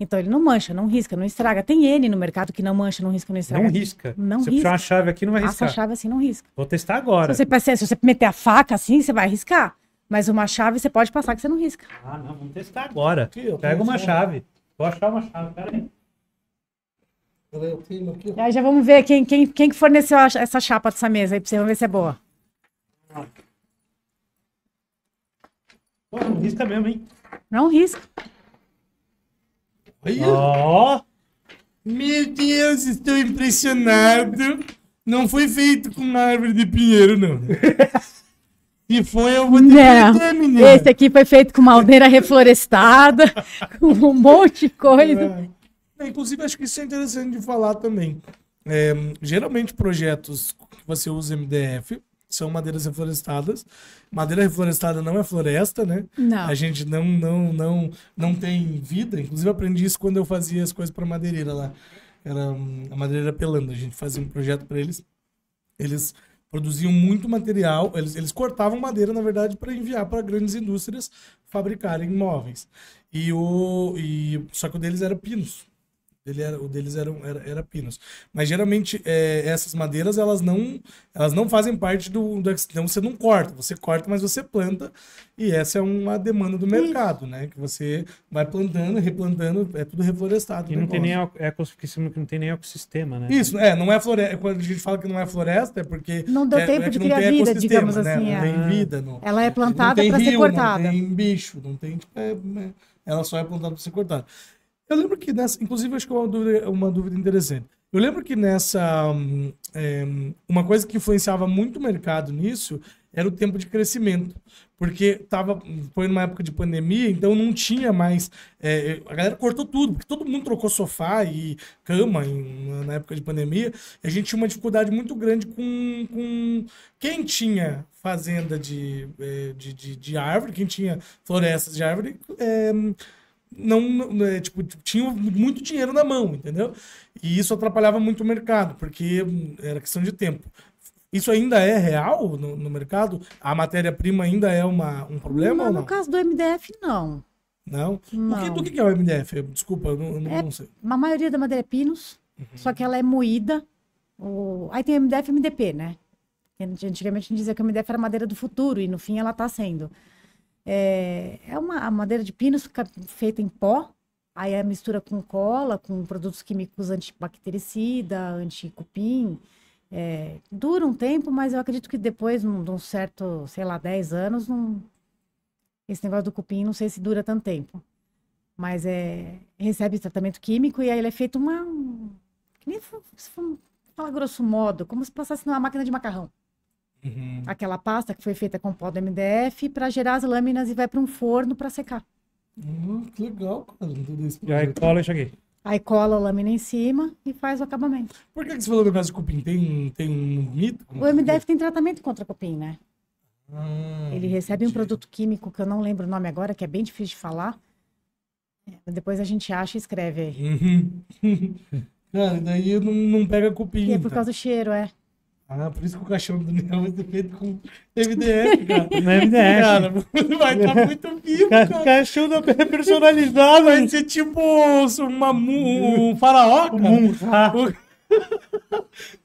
S2: Então ele não mancha, não risca, não estraga. Tem N no mercado que não mancha, não risca, não estraga. Não risca. Não se risca. puxar uma chave aqui, não vai ah, riscar. Passa a chave assim, não risca.
S3: Vou testar agora. Se
S2: você, se você meter a faca assim, você vai riscar. Mas uma chave você pode passar que você não risca. Ah,
S3: não, vamos testar agora. Pega uma chave. Vou achar uma chave, peraí.
S2: E aí já vamos ver quem, quem, quem forneceu a, essa chapa dessa mesa aí pra vocês ver se é boa.
S3: Pô, não risca mesmo, hein? Não
S1: risca. Olha. Oh. Meu Deus, estou impressionado. Não foi feito com uma árvore de pinheiro, não.
S2: Se foi, eu vou ter não, que menina. Esse aqui foi feito com uma aldeira reflorestada, com um monte de coisa.
S1: É. Inclusive, acho que isso é interessante de falar também. É, geralmente, projetos que você usa MDF são madeiras reflorestadas Madeira reflorestada não é floresta, né? Não. A gente não, não, não, não tem vida. Inclusive, aprendi isso quando eu fazia as coisas para madeireira lá. Era hum, a madeireira pelando. A gente fazia um projeto para eles. Eles produziam muito material, eles, eles cortavam madeira, na verdade, para enviar para grandes indústrias fabricarem móveis. E o e, só que o deles era pinos. Dele era, o deles eram, era, era pinos. Mas geralmente é, essas madeiras elas não elas não fazem parte do, do. Então você não corta, você corta, mas você planta. E essa é uma demanda do mercado, né? Que você vai plantando, replantando, é tudo reflorestado. E não tem, nem ecossistema, é não tem nem ecossistema, né? Isso, é, não é floresta. É, quando a gente fala que não é floresta, é porque. Não deu é, tempo é de criar vida, digamos né? assim. Não tem é. vida. Não, Ela é plantada para ser cortada. Não tem bicho, não tem. Tipo, né? Ela só é plantada para ser cortada. Eu lembro que nessa, inclusive, acho que é uma dúvida, uma dúvida interessante. Eu lembro que nessa. Hum, é, hum, uma coisa que influenciava muito o mercado nisso era o tempo de crescimento. Porque tava, foi numa época de pandemia, então não tinha mais. É, a galera cortou tudo, porque todo mundo trocou sofá e cama em, na época de pandemia. a gente tinha uma dificuldade muito grande com, com quem tinha fazenda de, é, de, de, de árvore, quem tinha florestas de árvore. É, hum, não, não, né, tipo, tinha muito dinheiro na mão, entendeu? E isso atrapalhava muito o mercado, porque hum, era questão de tempo. Isso ainda é real no, no mercado? A matéria-prima ainda é uma, um problema? Não, não, No
S2: caso do MDF, não.
S1: Não? não. O que, do que é o MDF? Desculpa, eu não, é, não sei.
S2: A maioria da madeira é pinos, uhum. só que ela é moída. O... Aí tem MDF e MDP, né? Antigamente a gente dizia que o MDF era madeira do futuro, e no fim ela está sendo. É, é uma madeira de pino feita em pó, aí a mistura com cola, com produtos químicos antibactericida, anticupim. É, dura um tempo, mas eu acredito que depois de um certo, sei lá, 10 anos, esse negócio do cupim, não sei se dura tanto tempo. Mas é, recebe tratamento químico e aí ele é feito uma. Que nem se fala grosso modo, como se passasse numa máquina de macarrão. Uhum. Aquela pasta que foi feita com pó do MDF para gerar as lâminas e vai para um forno para secar. Hum, que legal, cara, tudo isso. E aí cola isso aqui. Aí cola a lâmina em cima e faz o acabamento. Por que,
S1: que você falou do caso de cupim? Tem, tem um mito? O MDF
S2: tem tratamento contra cupim, né?
S1: Ah, Ele
S2: recebe entendi. um produto químico que eu não lembro o nome agora, que é bem difícil de falar. É, depois a gente acha e escreve aí.
S1: Uhum. Cara, daí não, não pega cupim. E é por tá? causa do cheiro, é. Ah, por isso que o cachorro do Daniel vai ser feito com MDF, cara. é MDF. Cara, vai estar tá muito vivo, cara. Cachorro é personalizado. Vai ser tipo uma um faraó, cara. Um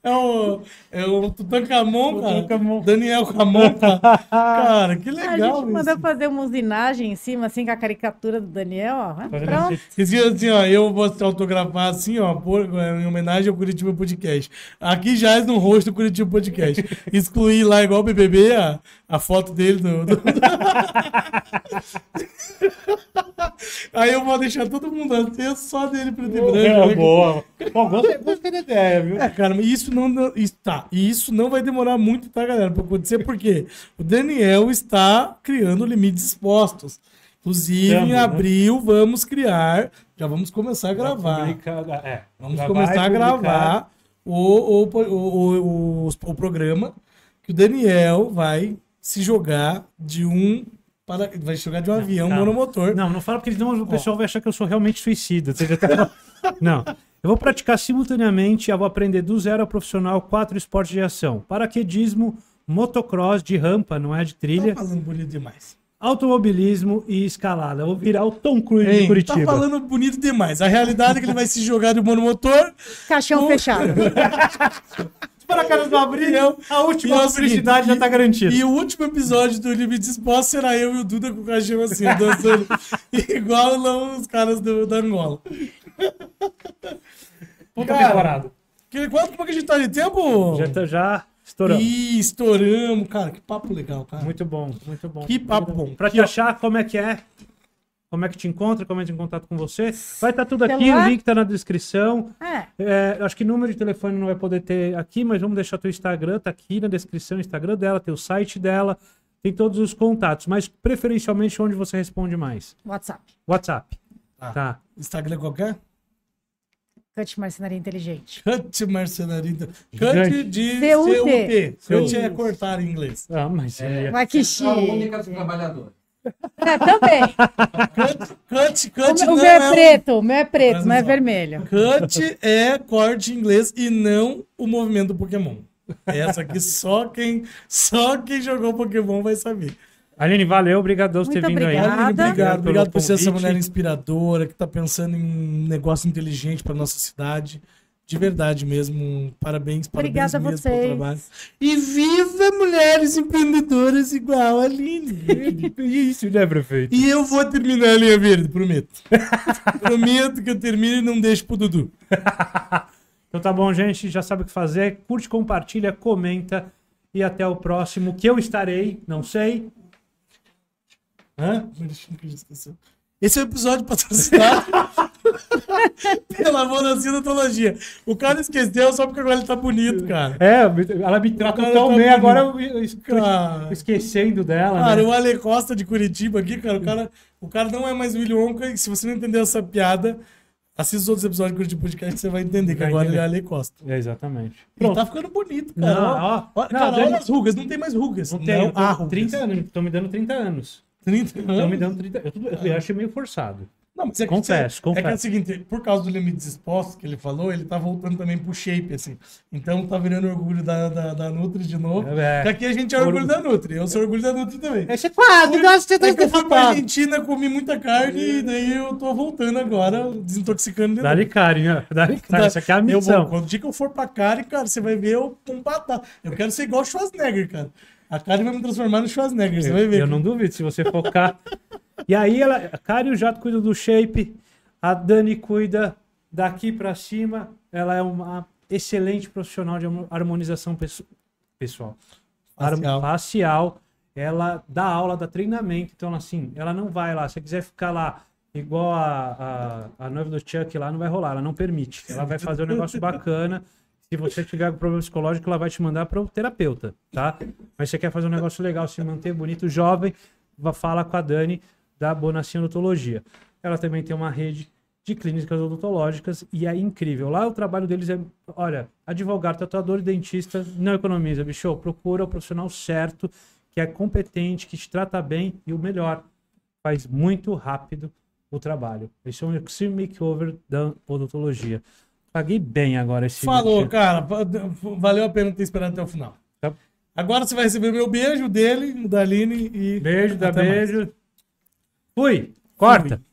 S1: é o, é o Tutankamon, cara. Daniel Camon, cara. que legal. Ah, a gente mandou
S2: fazer uma usinagem em cima, assim, com a caricatura do Daniel, ó. Pronto.
S1: Esse, assim, ó, eu vou autografar assim, ó, por, em homenagem ao Curitiba Podcast. Aqui já é no rosto do Curitiba Podcast. Excluir lá, igual o BBB, a, a foto dele do. do... Aí eu vou deixar todo mundo até só dele preto e branco. Boa, né? boa. Bom, é, viu? É, cara, isso não. Isso, tá, e isso não vai demorar muito, tá, galera? Pra acontecer, porque o Daniel está criando limites expostos. Inclusive, Estamos, em né? abril, né? vamos criar. Já vamos começar a gravar. Publicar,
S3: é, vamos começar a gravar
S1: o, o, o, o, o programa que o Daniel vai se jogar de um para... vai jogar de um não, avião monomotor. Não, não fala
S3: porque o pessoal vai achar que eu sou realmente suicida. Tá- não, eu vou praticar simultaneamente, eu vou aprender do zero ao profissional quatro esportes de ação: paraquedismo, motocross
S1: de rampa, não é de tá trilha. Tá falando bonito demais.
S3: Automobilismo e escalada. Eu vou virar o
S1: Tom Cruise Ei, de Curitiba. Tá falando bonito demais. A realidade é que ele vai se jogar de monomotor. Caixão com... fechado. para caras do Abril, a última e, publicidade já tá garantida. E, o último episódio do Limites Boss será eu e o Duda com o cachorro assim, dançando igual os caras do, da Angola. Puta Cara, temporada. Que, quanto, como é que a gente tá de tempo? Já, tá, já estouramos. Ih, estouramos, cara.
S3: Que papo legal, cara. Muito bom, muito bom. Que papo bom. Pra te achar, como é que é? Como é que te encontra? Como é que em contato com você? Vai estar tá tudo aqui, Celular? o link tá na descrição. É. É, acho que número de telefone não vai poder ter aqui, mas vamos deixar teu Instagram, tá aqui na descrição, o Instagram dela, tem o site dela, tem todos os contatos, mas preferencialmente onde você responde mais?
S2: WhatsApp.
S1: WhatsApp. Ah, tá. Instagram é qualquer?
S2: Cut Marcenaria Inteligente.
S1: Cut Marcenaria Inteligente. Cut de CUT. Cut é cortar em inglês. Ah, mas é. é- mas que chique. É única trabalhadora. É, também.
S2: Cut, cut, cut. O, meu é, é preto, o meu é preto, não é vermelho.
S1: Cut é corte em inglês e não o movimento do Pokémon. Essa aqui só quem, só quem jogou Pokémon vai saber. Aline, valeu, obrigado por ter vindo obrigada. aí. Aline, obrigado, obrigado por ser essa mulher inspiradora, que está pensando em um negócio inteligente para nossa cidade. De verdade mesmo, parabéns, parabéns Obrigada mesmo pelo trabalho. E viva mulheres empreendedoras igual a Aline. Isso, né, prefeito? E eu vou terminar a linha verde, prometo. prometo que eu termine e não deixo pro Dudu.
S3: então tá bom, gente, já sabe o que fazer. Curte, compartilha, comenta e até o próximo, que eu estarei, não sei, Hã? Esse
S1: é o episódio patrocinado pela da Antologia. O cara esqueceu só porque agora ele tá bonito, cara. É, ela me trata tão tá bem, bonito. agora eu es cara...
S3: esquecendo dela. Cara, né? o
S1: Ale Costa de Curitiba aqui, cara, o cara, o cara não é mais o William Se você não entender essa piada, Assista os outros episódios do Curitiba Podcast você vai entender que agora ele é Ale
S3: Costa. É, exatamente.
S1: Pronto. Ele tá ficando bonito, cara. Não, ó, ó, cara, não, olha as rugas, não tem mais rugas. Não tem, não, eu tô, rugas. anos, tô me dando 30 anos. 30 anos? Estão me dando 30 eu, tudo, eu é. achei meio forçado. Não, mas é confesso, que, confesso. É que é o seguinte, por causa do limite exposto que ele falou, ele tá voltando também pro shape, assim. Então tá virando orgulho da, da, da Nutri de novo. É, é. aqui a gente é orgulho da Nutri. Eu sou orgulho da Nutri também. É chapado, eu gosto de ter Eu fui pra Argentina, comi muita carne e daí eu tô voltando agora, desintoxicando de Dá-lhe
S3: carinho, dá-lhe carinho. Então, isso aqui é a missão. Eu vou, quando
S1: o dia que eu for pra carne, cara, você vai ver eu combatar. Eu quero ser igual o Schwarzenegger, cara. A Kari vai me transformar no Schwarzenegger, você vai ver. Eu não duvido, se você focar. e aí ela, a Kari e o Jato
S3: cuidam do shape, a Dani cuida daqui para cima. Ela é uma excelente profissional de harmonização pesso pessoal. Facial. facial. Ela dá aula, dá treinamento. Então, assim, ela não vai lá. Se você quiser ficar lá igual a, a, a noiva do Chuck lá, não vai rolar. Ela não permite. Ela vai fazer um negócio bacana. Se você tiver com problema psicológico, ela vai te mandar para o terapeuta, tá? Mas você quer fazer um negócio legal, se manter bonito, jovem, fala com a Dani da Bonacina Odontologia. Ela também tem uma rede de clínicas odontológicas e é incrível. Lá o trabalho deles é, olha, advogado, tatuador e dentista, não economiza, bicho, procura o profissional certo, que é competente, que te trata bem e o melhor, faz muito rápido o trabalho. Esse é um makeover da odontologia. Paguei bem agora esse
S1: Falou, cara. Valeu a pena ter esperado até o final. Tá. Agora você vai receber meu beijo dele, da Aline e. Beijo, dá beijo. Mais. Fui. Corta. Fui.